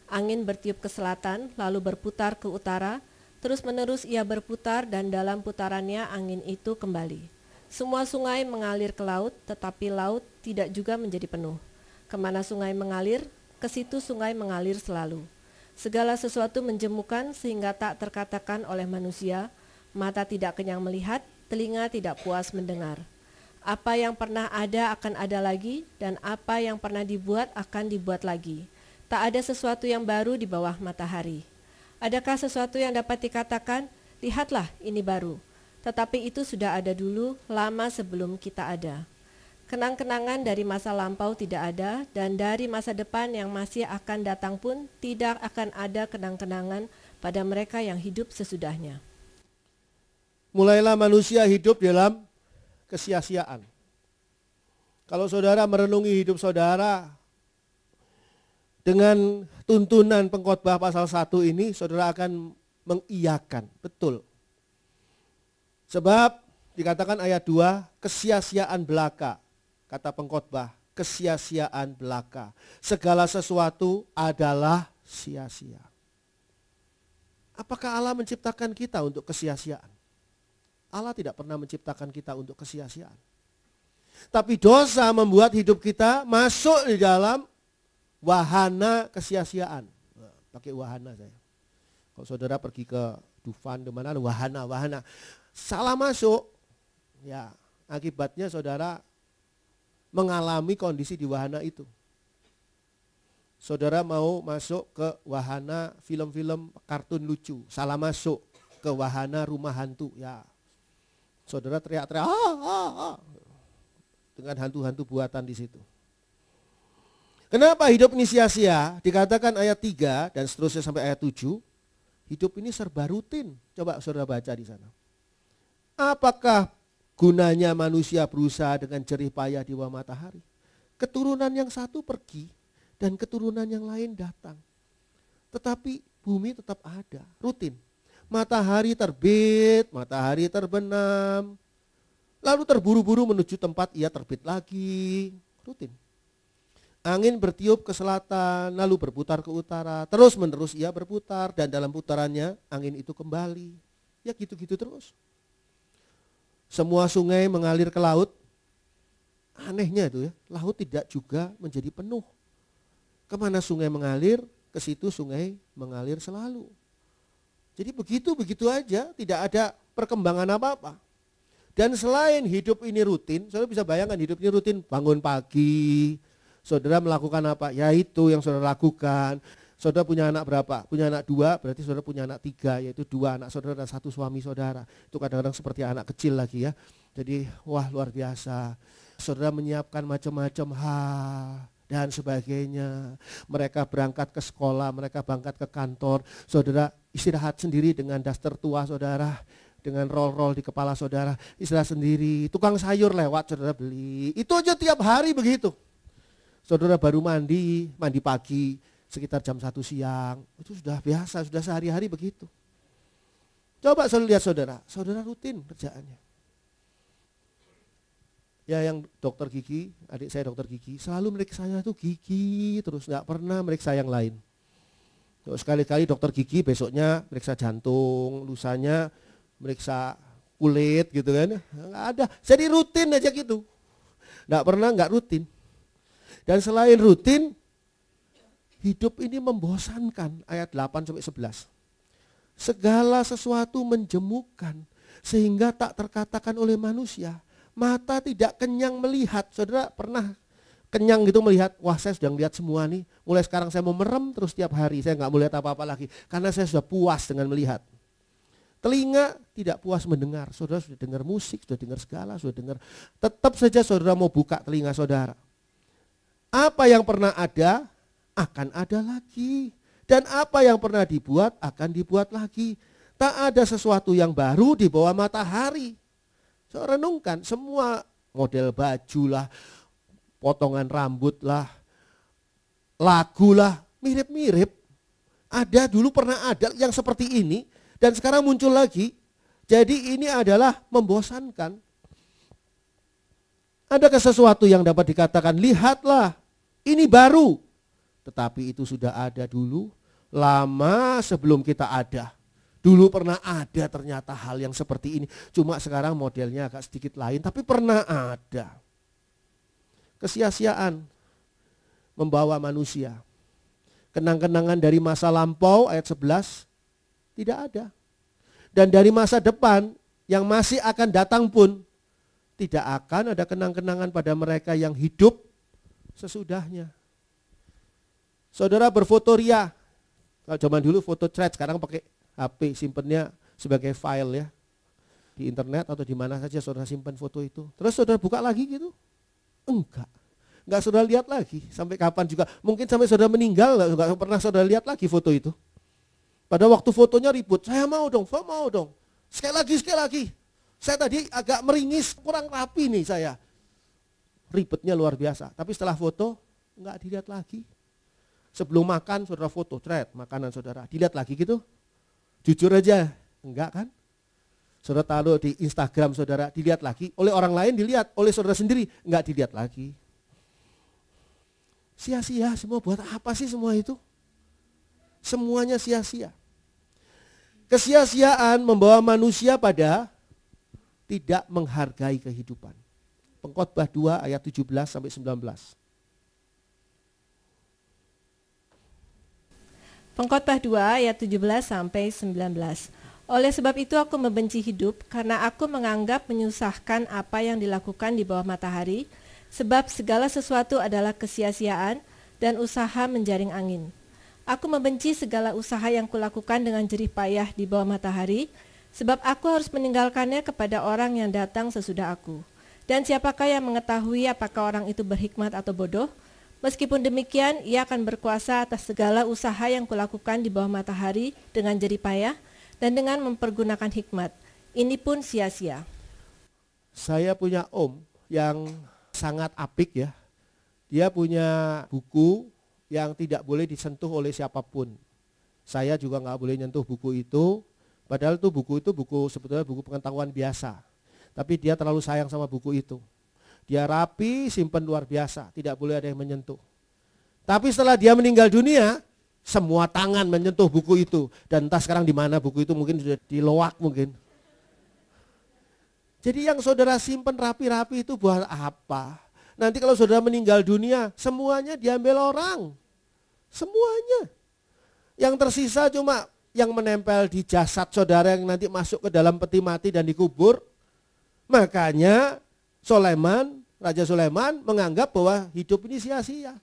Angin bertiup ke selatan, lalu berputar ke utara, terus-menerus ia berputar dan dalam putarannya angin itu kembali. Semua sungai mengalir ke laut, tetapi laut tidak juga menjadi penuh. Kemana sungai mengalir, ke situ sungai mengalir selalu. Segala sesuatu menjemukan sehingga tak terkatakan oleh manusia, mata tidak kenyang melihat, telinga tidak puas mendengar. Apa yang pernah ada akan ada lagi, dan apa yang pernah dibuat akan dibuat lagi. Tak ada sesuatu yang baru di bawah matahari. Adakah sesuatu yang dapat dikatakan, lihatlah ini baru, tetapi itu sudah ada dulu, lama sebelum kita ada. Kenang-kenangan dari masa lampau tidak ada, dan dari masa depan yang masih akan datang pun tidak akan ada kenang-kenangan pada mereka yang hidup sesudahnya. Mulailah manusia hidup dalam kesia-siaan. Kalau saudara merenungi hidup saudara dengan tuntunan pengkhotbah pasal 1 ini, saudara akan mengiyakan, betul. Sebab dikatakan ayat 2, kesia-siaan belaka kata pengkhotbah, kesia-siaan belaka. Segala sesuatu adalah sia-sia. Apakah Allah menciptakan kita untuk kesia-siaan? Allah tidak pernah menciptakan kita untuk kesia-siaan. Tapi dosa membuat hidup kita masuk di dalam wahana kesia-siaan. Pakai wahana saya. Kalau saudara pergi ke Dufan, kemana, wahana, wahana. Salah masuk, ya akibatnya saudara mengalami kondisi di wahana itu. Saudara mau masuk ke wahana film-film kartun lucu, salah masuk ke wahana rumah hantu, ya. Saudara teriak-teriak, ah, ah, ah. dengan hantu-hantu buatan di situ. Kenapa hidup ini sia-sia? Dikatakan ayat 3 dan seterusnya sampai ayat 7, hidup ini serba rutin. Coba saudara baca di sana. Apakah Gunanya manusia berusaha dengan jerih payah di bawah matahari. Keturunan yang satu pergi dan keturunan yang lain datang. Tetapi bumi tetap ada, rutin. Matahari terbit, matahari terbenam. Lalu terburu-buru menuju tempat ia terbit lagi, rutin. Angin bertiup ke selatan, lalu berputar ke utara. Terus menerus ia berputar dan dalam putarannya angin itu kembali. Ya gitu-gitu terus. Semua sungai mengalir ke laut. Anehnya itu ya, laut tidak juga menjadi penuh. Kemana sungai mengalir, ke situ sungai mengalir selalu. Jadi begitu-begitu aja, tidak ada perkembangan apa-apa. Dan selain hidup ini rutin, saudara bisa bayangkan hidup ini rutin, bangun pagi, saudara melakukan apa? Ya itu yang saudara lakukan. Saudara punya anak berapa? Punya anak dua, berarti saudara punya anak tiga, yaitu dua anak saudara dan satu suami saudara. Itu kadang-kadang seperti anak kecil lagi ya. Jadi wah luar biasa. Saudara menyiapkan macam-macam hal dan sebagainya. Mereka berangkat ke sekolah, mereka berangkat ke kantor. Saudara istirahat sendiri dengan daster tua saudara dengan roll-roll di kepala saudara, istirahat sendiri, tukang sayur lewat saudara beli. Itu aja tiap hari begitu. Saudara baru mandi, mandi pagi, sekitar jam 1 siang. Itu sudah biasa, sudah sehari-hari begitu. Coba saya lihat saudara, saudara rutin kerjaannya. Ya yang dokter gigi, adik saya dokter gigi, selalu meriksa saya tuh gigi terus, nggak pernah meriksa yang lain. Sekali-kali dokter gigi besoknya meriksa jantung, lusanya meriksa kulit gitu kan. Nggak ada, jadi rutin aja gitu. Nggak pernah nggak rutin. Dan selain rutin, Hidup ini membosankan, ayat 8 sampai 11. Segala sesuatu menjemukan sehingga tak terkatakan oleh manusia. Mata tidak kenyang melihat. Saudara pernah kenyang gitu melihat, wah saya sudah lihat semua nih. Mulai sekarang saya mau merem terus tiap hari, saya nggak mau lihat apa-apa lagi. Karena saya sudah puas dengan melihat. Telinga tidak puas mendengar. Saudara sudah dengar musik, sudah dengar segala, sudah dengar. Tetap saja saudara mau buka telinga saudara. Apa yang pernah ada akan ada lagi. Dan apa yang pernah dibuat akan dibuat lagi. Tak ada sesuatu yang baru di bawah matahari. So, renungkan semua model baju lah, potongan rambut lah, lagu lah, mirip-mirip. Ada dulu pernah ada yang seperti ini dan sekarang muncul lagi. Jadi ini adalah membosankan. Adakah sesuatu yang dapat dikatakan, lihatlah ini baru, tetapi itu sudah ada dulu, lama sebelum kita ada. Dulu pernah ada ternyata hal yang seperti ini, cuma sekarang modelnya agak sedikit lain, tapi pernah ada. Kesia-siaan membawa manusia. Kenang-kenangan dari masa lampau ayat 11 tidak ada. Dan dari masa depan yang masih akan datang pun tidak akan ada kenang-kenangan pada mereka yang hidup sesudahnya. Saudara berfoto ria. Kalau zaman dulu foto thread, sekarang pakai HP simpennya sebagai file ya. Di internet atau di mana saja saudara simpan foto itu. Terus saudara buka lagi gitu. Enggak. Enggak saudara lihat lagi. Sampai kapan juga. Mungkin sampai saudara meninggal enggak pernah saudara lihat lagi foto itu. Pada waktu fotonya ribut. Saya mau dong, saya mau dong. Sekali lagi, sekali lagi. Saya tadi agak meringis, kurang rapi nih saya ribetnya luar biasa. Tapi setelah foto, enggak dilihat lagi. Sebelum makan saudara foto, thread makanan saudara. Dilihat lagi gitu. Jujur aja, enggak kan? Saudara taruh di Instagram saudara, dilihat lagi. Oleh orang lain dilihat, oleh saudara sendiri enggak dilihat lagi. Sia-sia semua buat apa sih semua itu? Semuanya sia-sia. Kesia-siaan membawa manusia pada tidak menghargai kehidupan. Pengkhotbah 2 ayat 17 sampai 19. Pengkhotbah 2 ayat 17 sampai 19. Oleh sebab itu aku membenci hidup karena aku menganggap menyusahkan apa yang dilakukan di bawah matahari sebab segala sesuatu adalah kesia-siaan dan usaha menjaring angin. Aku membenci segala usaha yang kulakukan dengan jerih payah di bawah matahari sebab aku harus meninggalkannya kepada orang yang datang sesudah aku. Dan siapakah yang mengetahui apakah orang itu berhikmat atau bodoh? Meskipun demikian, ia akan berkuasa atas segala usaha yang kulakukan di bawah matahari dengan payah dan dengan mempergunakan hikmat. Ini pun sia-sia. Saya punya om yang sangat apik ya. Dia punya buku yang tidak boleh disentuh oleh siapapun. Saya juga nggak boleh nyentuh buku itu, padahal tuh buku itu buku sebetulnya buku pengetahuan biasa. Tapi dia terlalu sayang sama buku itu. Dia rapi, simpan luar biasa, tidak boleh ada yang menyentuh. Tapi setelah dia meninggal dunia, semua tangan menyentuh buku itu. Dan entah sekarang di mana buku itu mungkin sudah diloak mungkin. Jadi yang saudara simpan rapi-rapi itu buat apa? Nanti kalau saudara meninggal dunia, semuanya diambil orang. Semuanya. Yang tersisa cuma yang menempel di jasad saudara yang nanti masuk ke dalam peti mati dan dikubur. Makanya Soleman, Raja Soleman menganggap bahwa hidup ini sia-sia.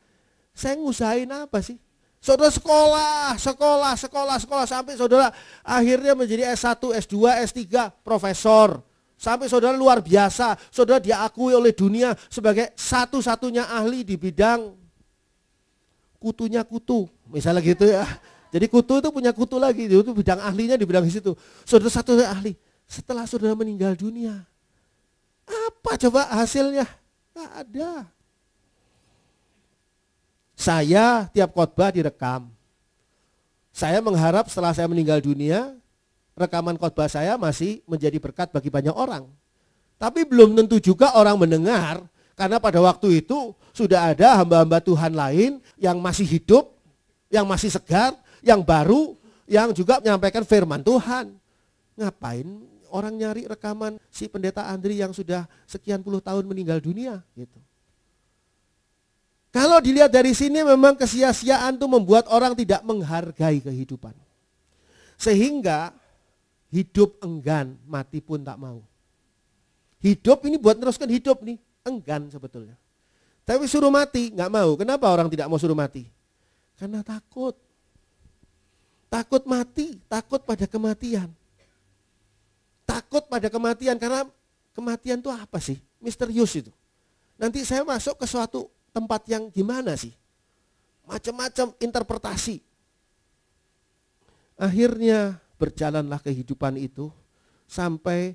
Saya ngusahain apa sih? Saudara sekolah, sekolah, sekolah, sekolah sampai saudara akhirnya menjadi S1, S2, S3, profesor. Sampai saudara luar biasa, saudara diakui oleh dunia sebagai satu-satunya ahli di bidang kutunya kutu. Misalnya gitu ya. Jadi kutu itu punya kutu lagi, itu bidang ahlinya di bidang situ. Saudara satu ahli. Setelah saudara meninggal dunia, apa coba hasilnya? Tidak ada. Saya tiap khotbah direkam. Saya mengharap setelah saya meninggal dunia, rekaman khotbah saya masih menjadi berkat bagi banyak orang. Tapi belum tentu juga orang mendengar, karena pada waktu itu sudah ada hamba-hamba Tuhan lain yang masih hidup, yang masih segar, yang baru, yang juga menyampaikan firman Tuhan. Ngapain orang nyari rekaman si pendeta Andri yang sudah sekian puluh tahun meninggal dunia gitu. Kalau dilihat dari sini memang kesia-siaan itu membuat orang tidak menghargai kehidupan. Sehingga hidup enggan, mati pun tak mau. Hidup ini buat teruskan hidup nih, enggan sebetulnya. Tapi suruh mati, enggak mau. Kenapa orang tidak mau suruh mati? Karena takut. Takut mati, takut pada kematian takut pada kematian karena kematian itu apa sih? Misterius itu. Nanti saya masuk ke suatu tempat yang gimana sih? Macam-macam interpretasi. Akhirnya berjalanlah kehidupan itu sampai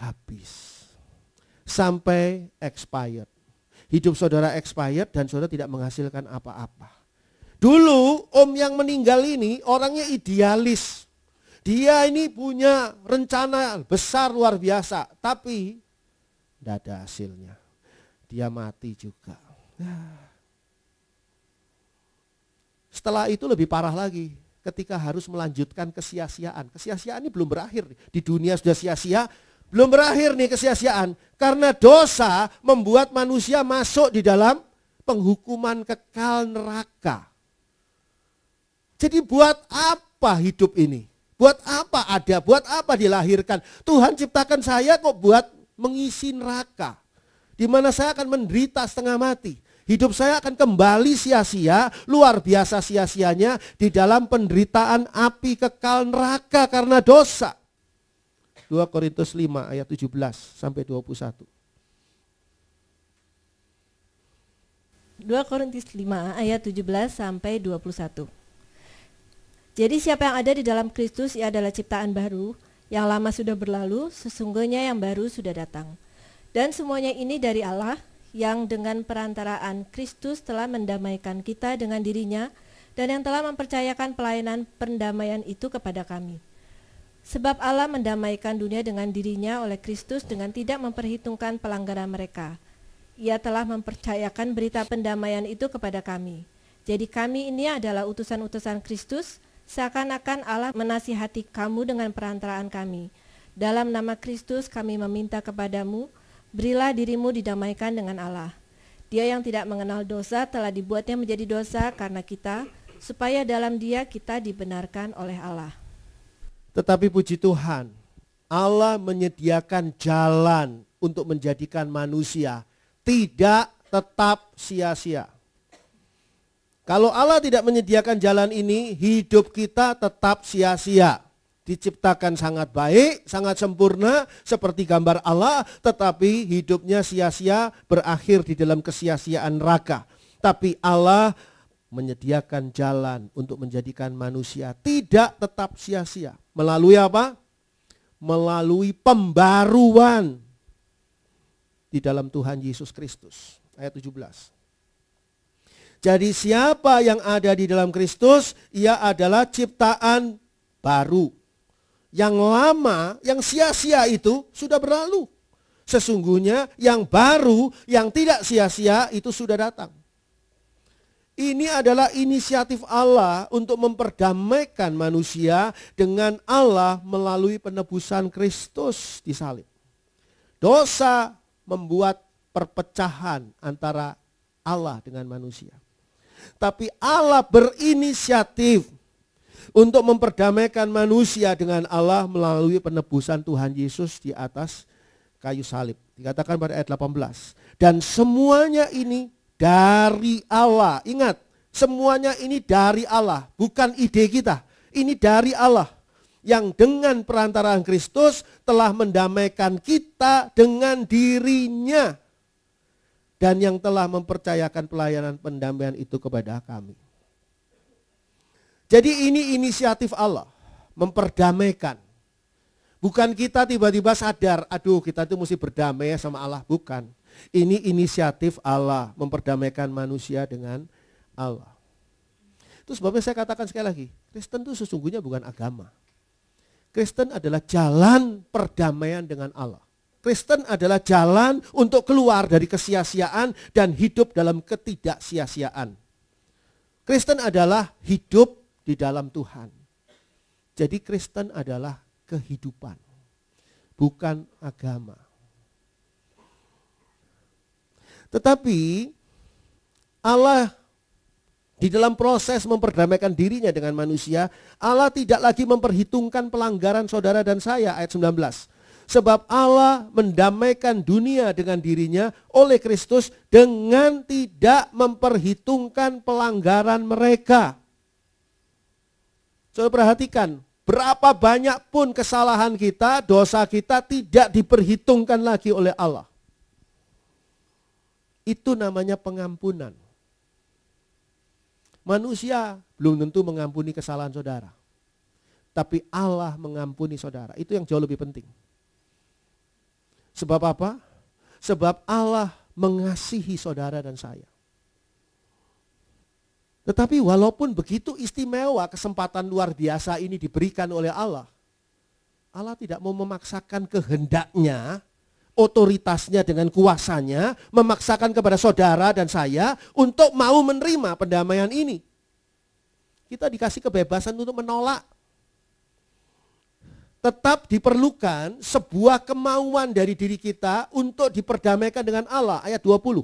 habis. Sampai expired. Hidup saudara expired dan saudara tidak menghasilkan apa-apa. Dulu om yang meninggal ini orangnya idealis. Dia ini punya rencana besar luar biasa, tapi tidak ada hasilnya. Dia mati juga. Setelah itu lebih parah lagi ketika harus melanjutkan kesia-siaan. Kesia-siaan ini belum berakhir. Di dunia sudah sia-sia, belum berakhir nih kesia-siaan. Karena dosa membuat manusia masuk di dalam penghukuman kekal neraka. Jadi buat apa hidup ini? Buat apa ada? Buat apa dilahirkan? Tuhan ciptakan saya kok buat mengisi neraka. Di mana saya akan menderita setengah mati. Hidup saya akan kembali sia-sia, luar biasa sia-sianya di dalam penderitaan api kekal neraka karena dosa. 2 Korintus 5 ayat 17 sampai 21. 2 Korintus 5 ayat 17 sampai 21. Jadi siapa yang ada di dalam Kristus ia adalah ciptaan baru, yang lama sudah berlalu, sesungguhnya yang baru sudah datang. Dan semuanya ini dari Allah yang dengan perantaraan Kristus telah mendamaikan kita dengan dirinya dan yang telah mempercayakan pelayanan pendamaian itu kepada kami. Sebab Allah mendamaikan dunia dengan dirinya oleh Kristus dengan tidak memperhitungkan pelanggaran mereka. Ia telah mempercayakan berita pendamaian itu kepada kami. Jadi kami ini adalah utusan-utusan Kristus, -utusan seakan-akan Allah menasihati kamu dengan perantaraan kami. Dalam nama Kristus kami meminta kepadamu, berilah dirimu didamaikan dengan Allah. Dia yang tidak mengenal dosa telah dibuatnya menjadi dosa karena kita, supaya dalam dia kita dibenarkan oleh Allah. Tetapi puji Tuhan, Allah menyediakan jalan untuk menjadikan manusia tidak tetap sia-sia. Kalau Allah tidak menyediakan jalan ini, hidup kita tetap sia-sia. Diciptakan sangat baik, sangat sempurna, seperti gambar Allah, tetapi hidupnya sia-sia, berakhir di dalam kesia-siaan neraka. Tapi Allah menyediakan jalan untuk menjadikan manusia tidak tetap sia-sia. Melalui apa? Melalui pembaruan di dalam Tuhan Yesus Kristus. Ayat 17. Jadi siapa yang ada di dalam Kristus, ia adalah ciptaan baru. Yang lama, yang sia-sia itu sudah berlalu. Sesungguhnya yang baru, yang tidak sia-sia itu sudah datang. Ini adalah inisiatif Allah untuk memperdamaikan manusia dengan Allah melalui penebusan Kristus di salib. Dosa membuat perpecahan antara Allah dengan manusia. Tapi Allah berinisiatif untuk memperdamaikan manusia dengan Allah melalui penebusan Tuhan Yesus di atas kayu salib. Dikatakan pada ayat 18. Dan semuanya ini dari Allah. Ingat, semuanya ini dari Allah, bukan ide kita. Ini dari Allah yang dengan perantaraan Kristus telah mendamaikan kita dengan dirinya dan yang telah mempercayakan pelayanan pendampingan itu kepada kami. Jadi ini inisiatif Allah memperdamaikan. Bukan kita tiba-tiba sadar, aduh kita itu mesti berdamai ya sama Allah, bukan. Ini inisiatif Allah memperdamaikan manusia dengan Allah. Terus, sebabnya saya katakan sekali lagi, Kristen itu sesungguhnya bukan agama. Kristen adalah jalan perdamaian dengan Allah. Kristen adalah jalan untuk keluar dari kesia-siaan dan hidup dalam ketidaksia siaan Kristen adalah hidup di dalam Tuhan. Jadi Kristen adalah kehidupan, bukan agama. Tetapi Allah di dalam proses memperdamaikan dirinya dengan manusia, Allah tidak lagi memperhitungkan pelanggaran saudara dan saya ayat 19. Sebab Allah mendamaikan dunia dengan dirinya oleh Kristus dengan tidak memperhitungkan pelanggaran mereka. Coba perhatikan, berapa banyak pun kesalahan kita, dosa kita tidak diperhitungkan lagi oleh Allah. Itu namanya pengampunan. Manusia belum tentu mengampuni kesalahan saudara. Tapi Allah mengampuni saudara. Itu yang jauh lebih penting. Sebab apa? Sebab Allah mengasihi saudara dan saya. Tetapi walaupun begitu istimewa kesempatan luar biasa ini diberikan oleh Allah, Allah tidak mau memaksakan kehendaknya, otoritasnya dengan kuasanya, memaksakan kepada saudara dan saya untuk mau menerima pendamaian ini. Kita dikasih kebebasan untuk menolak tetap diperlukan sebuah kemauan dari diri kita untuk diperdamaikan dengan Allah ayat 20.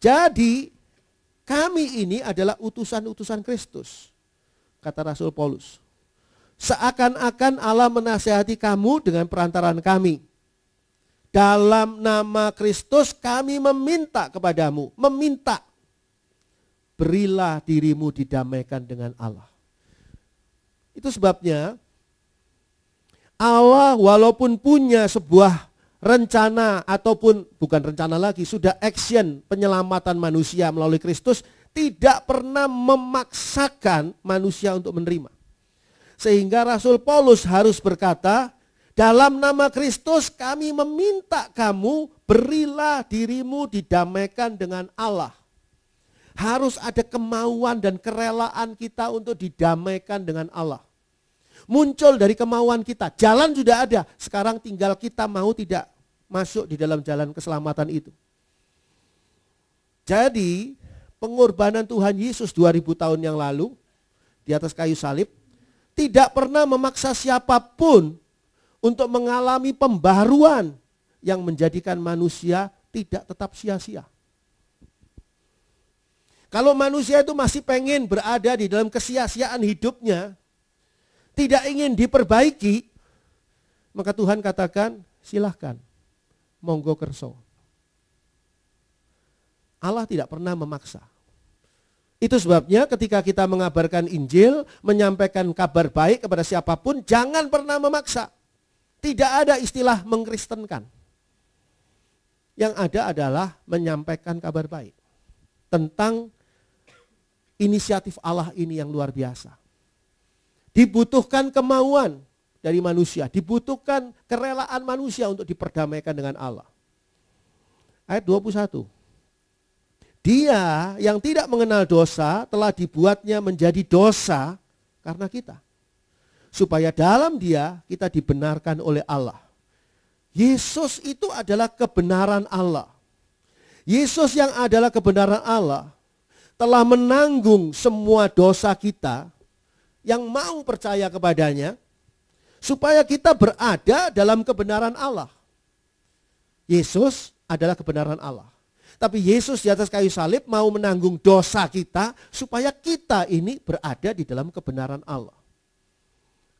Jadi kami ini adalah utusan-utusan Kristus kata Rasul Paulus. Seakan-akan Allah menasehati kamu dengan perantaran kami. Dalam nama Kristus kami meminta kepadamu, meminta berilah dirimu didamaikan dengan Allah. Itu sebabnya Allah walaupun punya sebuah rencana ataupun bukan rencana lagi sudah action penyelamatan manusia melalui Kristus tidak pernah memaksakan manusia untuk menerima. Sehingga Rasul Paulus harus berkata, dalam nama Kristus kami meminta kamu berilah dirimu didamaikan dengan Allah. Harus ada kemauan dan kerelaan kita untuk didamaikan dengan Allah muncul dari kemauan kita. Jalan sudah ada, sekarang tinggal kita mau tidak masuk di dalam jalan keselamatan itu. Jadi pengorbanan Tuhan Yesus 2000 tahun yang lalu di atas kayu salib tidak pernah memaksa siapapun untuk mengalami pembaruan yang menjadikan manusia tidak tetap sia-sia. Kalau manusia itu masih pengen berada di dalam kesia-siaan hidupnya, tidak ingin diperbaiki, maka Tuhan katakan, silahkan, monggo kerso. Allah tidak pernah memaksa. Itu sebabnya ketika kita mengabarkan Injil, menyampaikan kabar baik kepada siapapun, jangan pernah memaksa. Tidak ada istilah mengkristenkan. Yang ada adalah menyampaikan kabar baik. Tentang inisiatif Allah ini yang luar biasa. Dibutuhkan kemauan dari manusia, dibutuhkan kerelaan manusia untuk diperdamaikan dengan Allah. Ayat 21. Dia yang tidak mengenal dosa telah dibuatnya menjadi dosa karena kita. Supaya dalam dia kita dibenarkan oleh Allah. Yesus itu adalah kebenaran Allah. Yesus yang adalah kebenaran Allah telah menanggung semua dosa kita yang mau percaya kepadanya, supaya kita berada dalam kebenaran Allah. Yesus adalah kebenaran Allah. Tapi Yesus di atas kayu salib mau menanggung dosa kita supaya kita ini berada di dalam kebenaran Allah.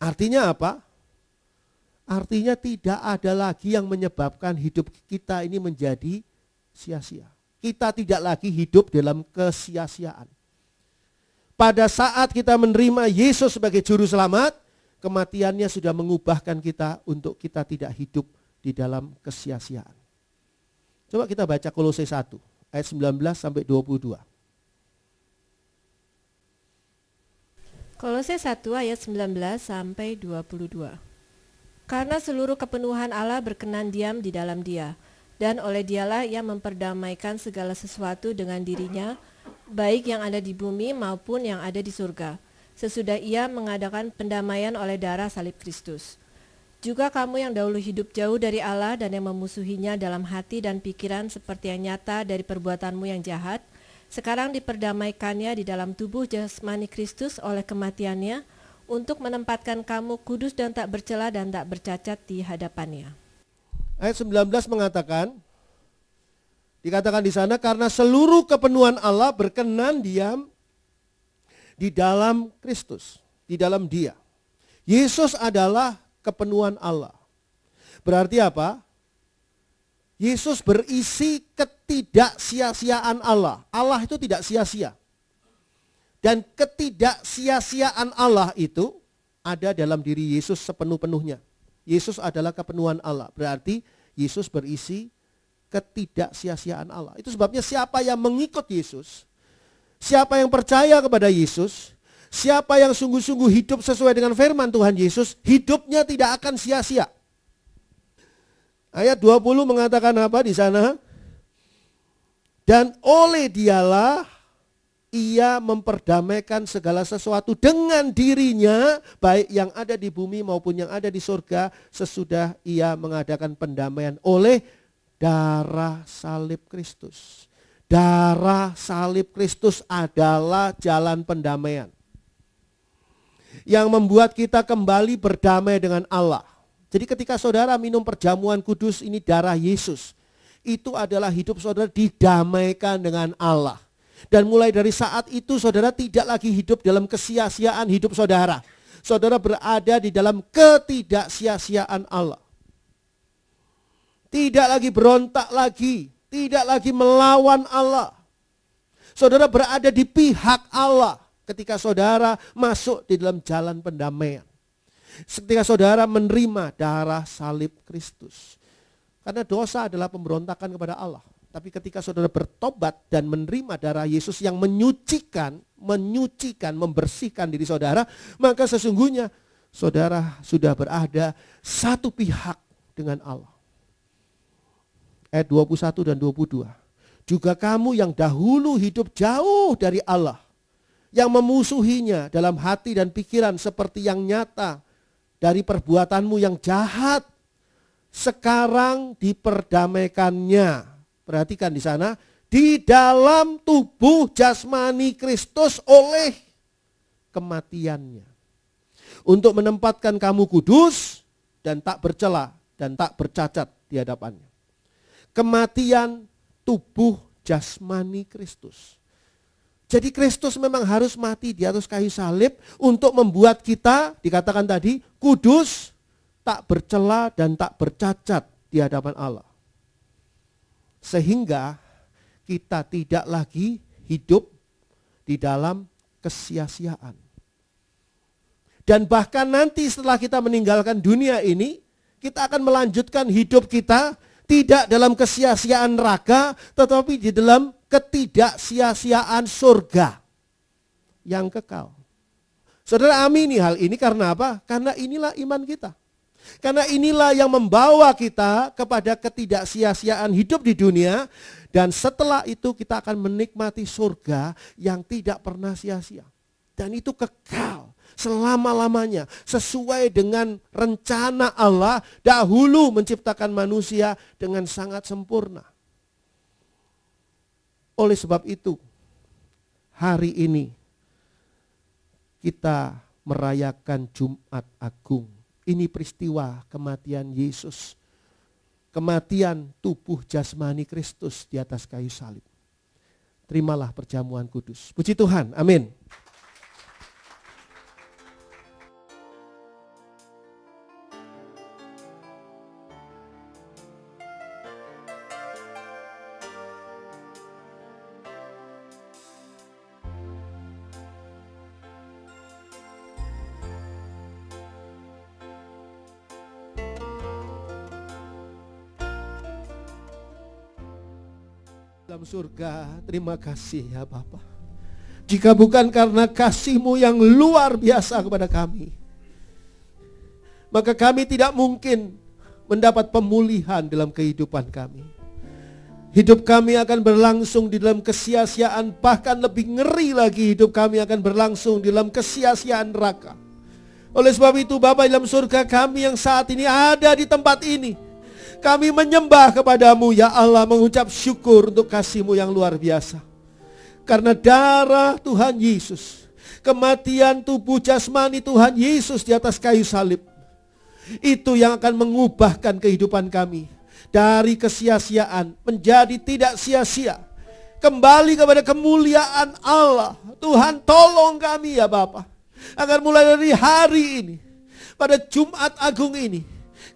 Artinya apa? Artinya tidak ada lagi yang menyebabkan hidup kita ini menjadi sia-sia. Kita tidak lagi hidup dalam kesia-siaan. Pada saat kita menerima Yesus sebagai juru selamat, kematiannya sudah mengubahkan kita untuk kita tidak hidup di dalam kesia-siaan. Coba kita baca Kolose 1 ayat 19 sampai 22. Kolose 1 ayat 19 sampai 22. Karena seluruh kepenuhan Allah berkenan diam di dalam dia, dan oleh dialah yang memperdamaikan segala sesuatu dengan dirinya, baik yang ada di bumi maupun yang ada di surga, sesudah ia mengadakan pendamaian oleh darah salib Kristus. Juga kamu yang dahulu hidup jauh dari Allah dan yang memusuhinya dalam hati dan pikiran seperti yang nyata dari perbuatanmu yang jahat, sekarang diperdamaikannya di dalam tubuh jasmani Kristus oleh kematiannya untuk menempatkan kamu kudus dan tak bercela dan tak bercacat di hadapannya. Ayat 19 mengatakan, Dikatakan di sana karena seluruh kepenuhan Allah berkenan diam di dalam Kristus, di dalam Dia. Yesus adalah kepenuhan Allah. Berarti apa? Yesus berisi ketidaksia-siaan Allah. Allah itu tidak sia-sia. Dan ketidaksia-siaan Allah itu ada dalam diri Yesus sepenuh-penuhnya. Yesus adalah kepenuhan Allah. Berarti Yesus berisi ketidaksia siaan Allah. Itu sebabnya siapa yang mengikut Yesus, siapa yang percaya kepada Yesus, siapa yang sungguh-sungguh hidup sesuai dengan firman Tuhan Yesus, hidupnya tidak akan sia-sia. Ayat 20 mengatakan apa di sana? Dan oleh dialah ia memperdamaikan segala sesuatu dengan dirinya, baik yang ada di bumi maupun yang ada di surga, sesudah ia mengadakan pendamaian oleh darah salib Kristus. Darah salib Kristus adalah jalan pendamaian. Yang membuat kita kembali berdamai dengan Allah. Jadi ketika saudara minum perjamuan kudus ini darah Yesus. Itu adalah hidup saudara didamaikan dengan Allah. Dan mulai dari saat itu saudara tidak lagi hidup dalam kesia-siaan hidup saudara. Saudara berada di dalam ketidak Allah. Tidak lagi berontak lagi, tidak lagi melawan Allah. Saudara berada di pihak Allah ketika saudara masuk di dalam jalan pendamaian. Ketika saudara menerima darah salib Kristus. Karena dosa adalah pemberontakan kepada Allah. Tapi ketika saudara bertobat dan menerima darah Yesus yang menyucikan, menyucikan, membersihkan diri saudara, maka sesungguhnya saudara sudah berada satu pihak dengan Allah. Eh, ayat 21 dan 22. Juga kamu yang dahulu hidup jauh dari Allah, yang memusuhinya dalam hati dan pikiran seperti yang nyata dari perbuatanmu yang jahat, sekarang diperdamaikannya. Perhatikan di sana, di dalam tubuh jasmani Kristus oleh kematiannya. Untuk menempatkan kamu kudus dan tak bercela dan tak bercacat di hadapannya kematian tubuh jasmani Kristus. Jadi Kristus memang harus mati di atas kayu salib untuk membuat kita, dikatakan tadi, kudus, tak bercela dan tak bercacat di hadapan Allah. Sehingga kita tidak lagi hidup di dalam kesia-siaan. Dan bahkan nanti setelah kita meninggalkan dunia ini, kita akan melanjutkan hidup kita tidak dalam kesia-siaan neraka, tetapi di dalam ketidaksia-siaan surga yang kekal. Saudara amini hal ini karena apa? Karena inilah iman kita. Karena inilah yang membawa kita kepada ketidaksia-siaan hidup di dunia dan setelah itu kita akan menikmati surga yang tidak pernah sia-sia. Dan itu kekal selama-lamanya sesuai dengan rencana Allah dahulu menciptakan manusia dengan sangat sempurna. Oleh sebab itu, hari ini kita merayakan Jumat Agung. Ini peristiwa kematian Yesus. Kematian tubuh jasmani Kristus di atas kayu salib terimalah perjamuan kudus. Puji Tuhan, amin. surga. Terima kasih ya Bapak. Jika bukan karena kasihmu yang luar biasa kepada kami. Maka kami tidak mungkin mendapat pemulihan dalam kehidupan kami. Hidup kami akan berlangsung di dalam kesia-siaan, bahkan lebih ngeri lagi hidup kami akan berlangsung di dalam kesia-siaan neraka. Oleh sebab itu Bapak dalam surga kami yang saat ini ada di tempat ini. Kami menyembah kepadamu ya Allah mengucap syukur untuk kasihmu yang luar biasa. Karena darah Tuhan Yesus, kematian tubuh jasmani Tuhan Yesus di atas kayu salib. Itu yang akan mengubahkan kehidupan kami dari kesia-siaan menjadi tidak sia-sia. Kembali kepada kemuliaan Allah. Tuhan tolong kami ya Bapak. Agar mulai dari hari ini, pada Jumat Agung ini,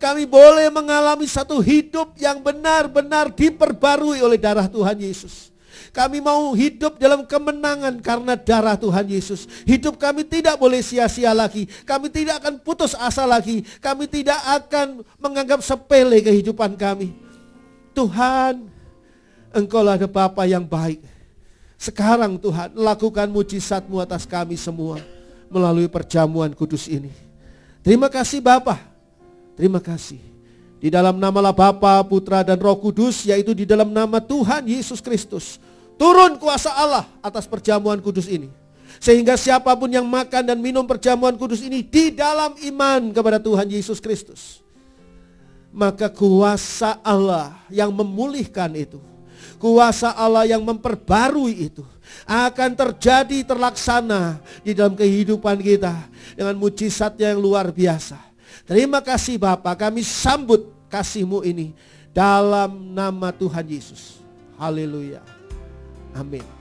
kami boleh mengalami satu hidup yang benar-benar diperbarui oleh darah Tuhan Yesus. Kami mau hidup dalam kemenangan karena darah Tuhan Yesus. Hidup kami tidak boleh sia-sia lagi. Kami tidak akan putus asa lagi. Kami tidak akan menganggap sepele kehidupan kami. Tuhan, Engkaulah ada Bapa yang baik. Sekarang Tuhan, lakukan mujizatmu atas kami semua melalui perjamuan kudus ini. Terima kasih Bapak Terima kasih. Di dalam namalah Bapa, Putra, dan Roh Kudus, yaitu di dalam nama Tuhan Yesus Kristus. Turun kuasa Allah atas perjamuan kudus ini. Sehingga siapapun yang makan dan minum perjamuan kudus ini di dalam iman kepada Tuhan Yesus Kristus. Maka kuasa Allah yang memulihkan itu. Kuasa Allah yang memperbarui itu akan terjadi terlaksana di dalam kehidupan kita dengan mujizatnya yang luar biasa Terima kasih Bapak, kami sambut kasihmu ini dalam nama Tuhan Yesus. Haleluya. Amin.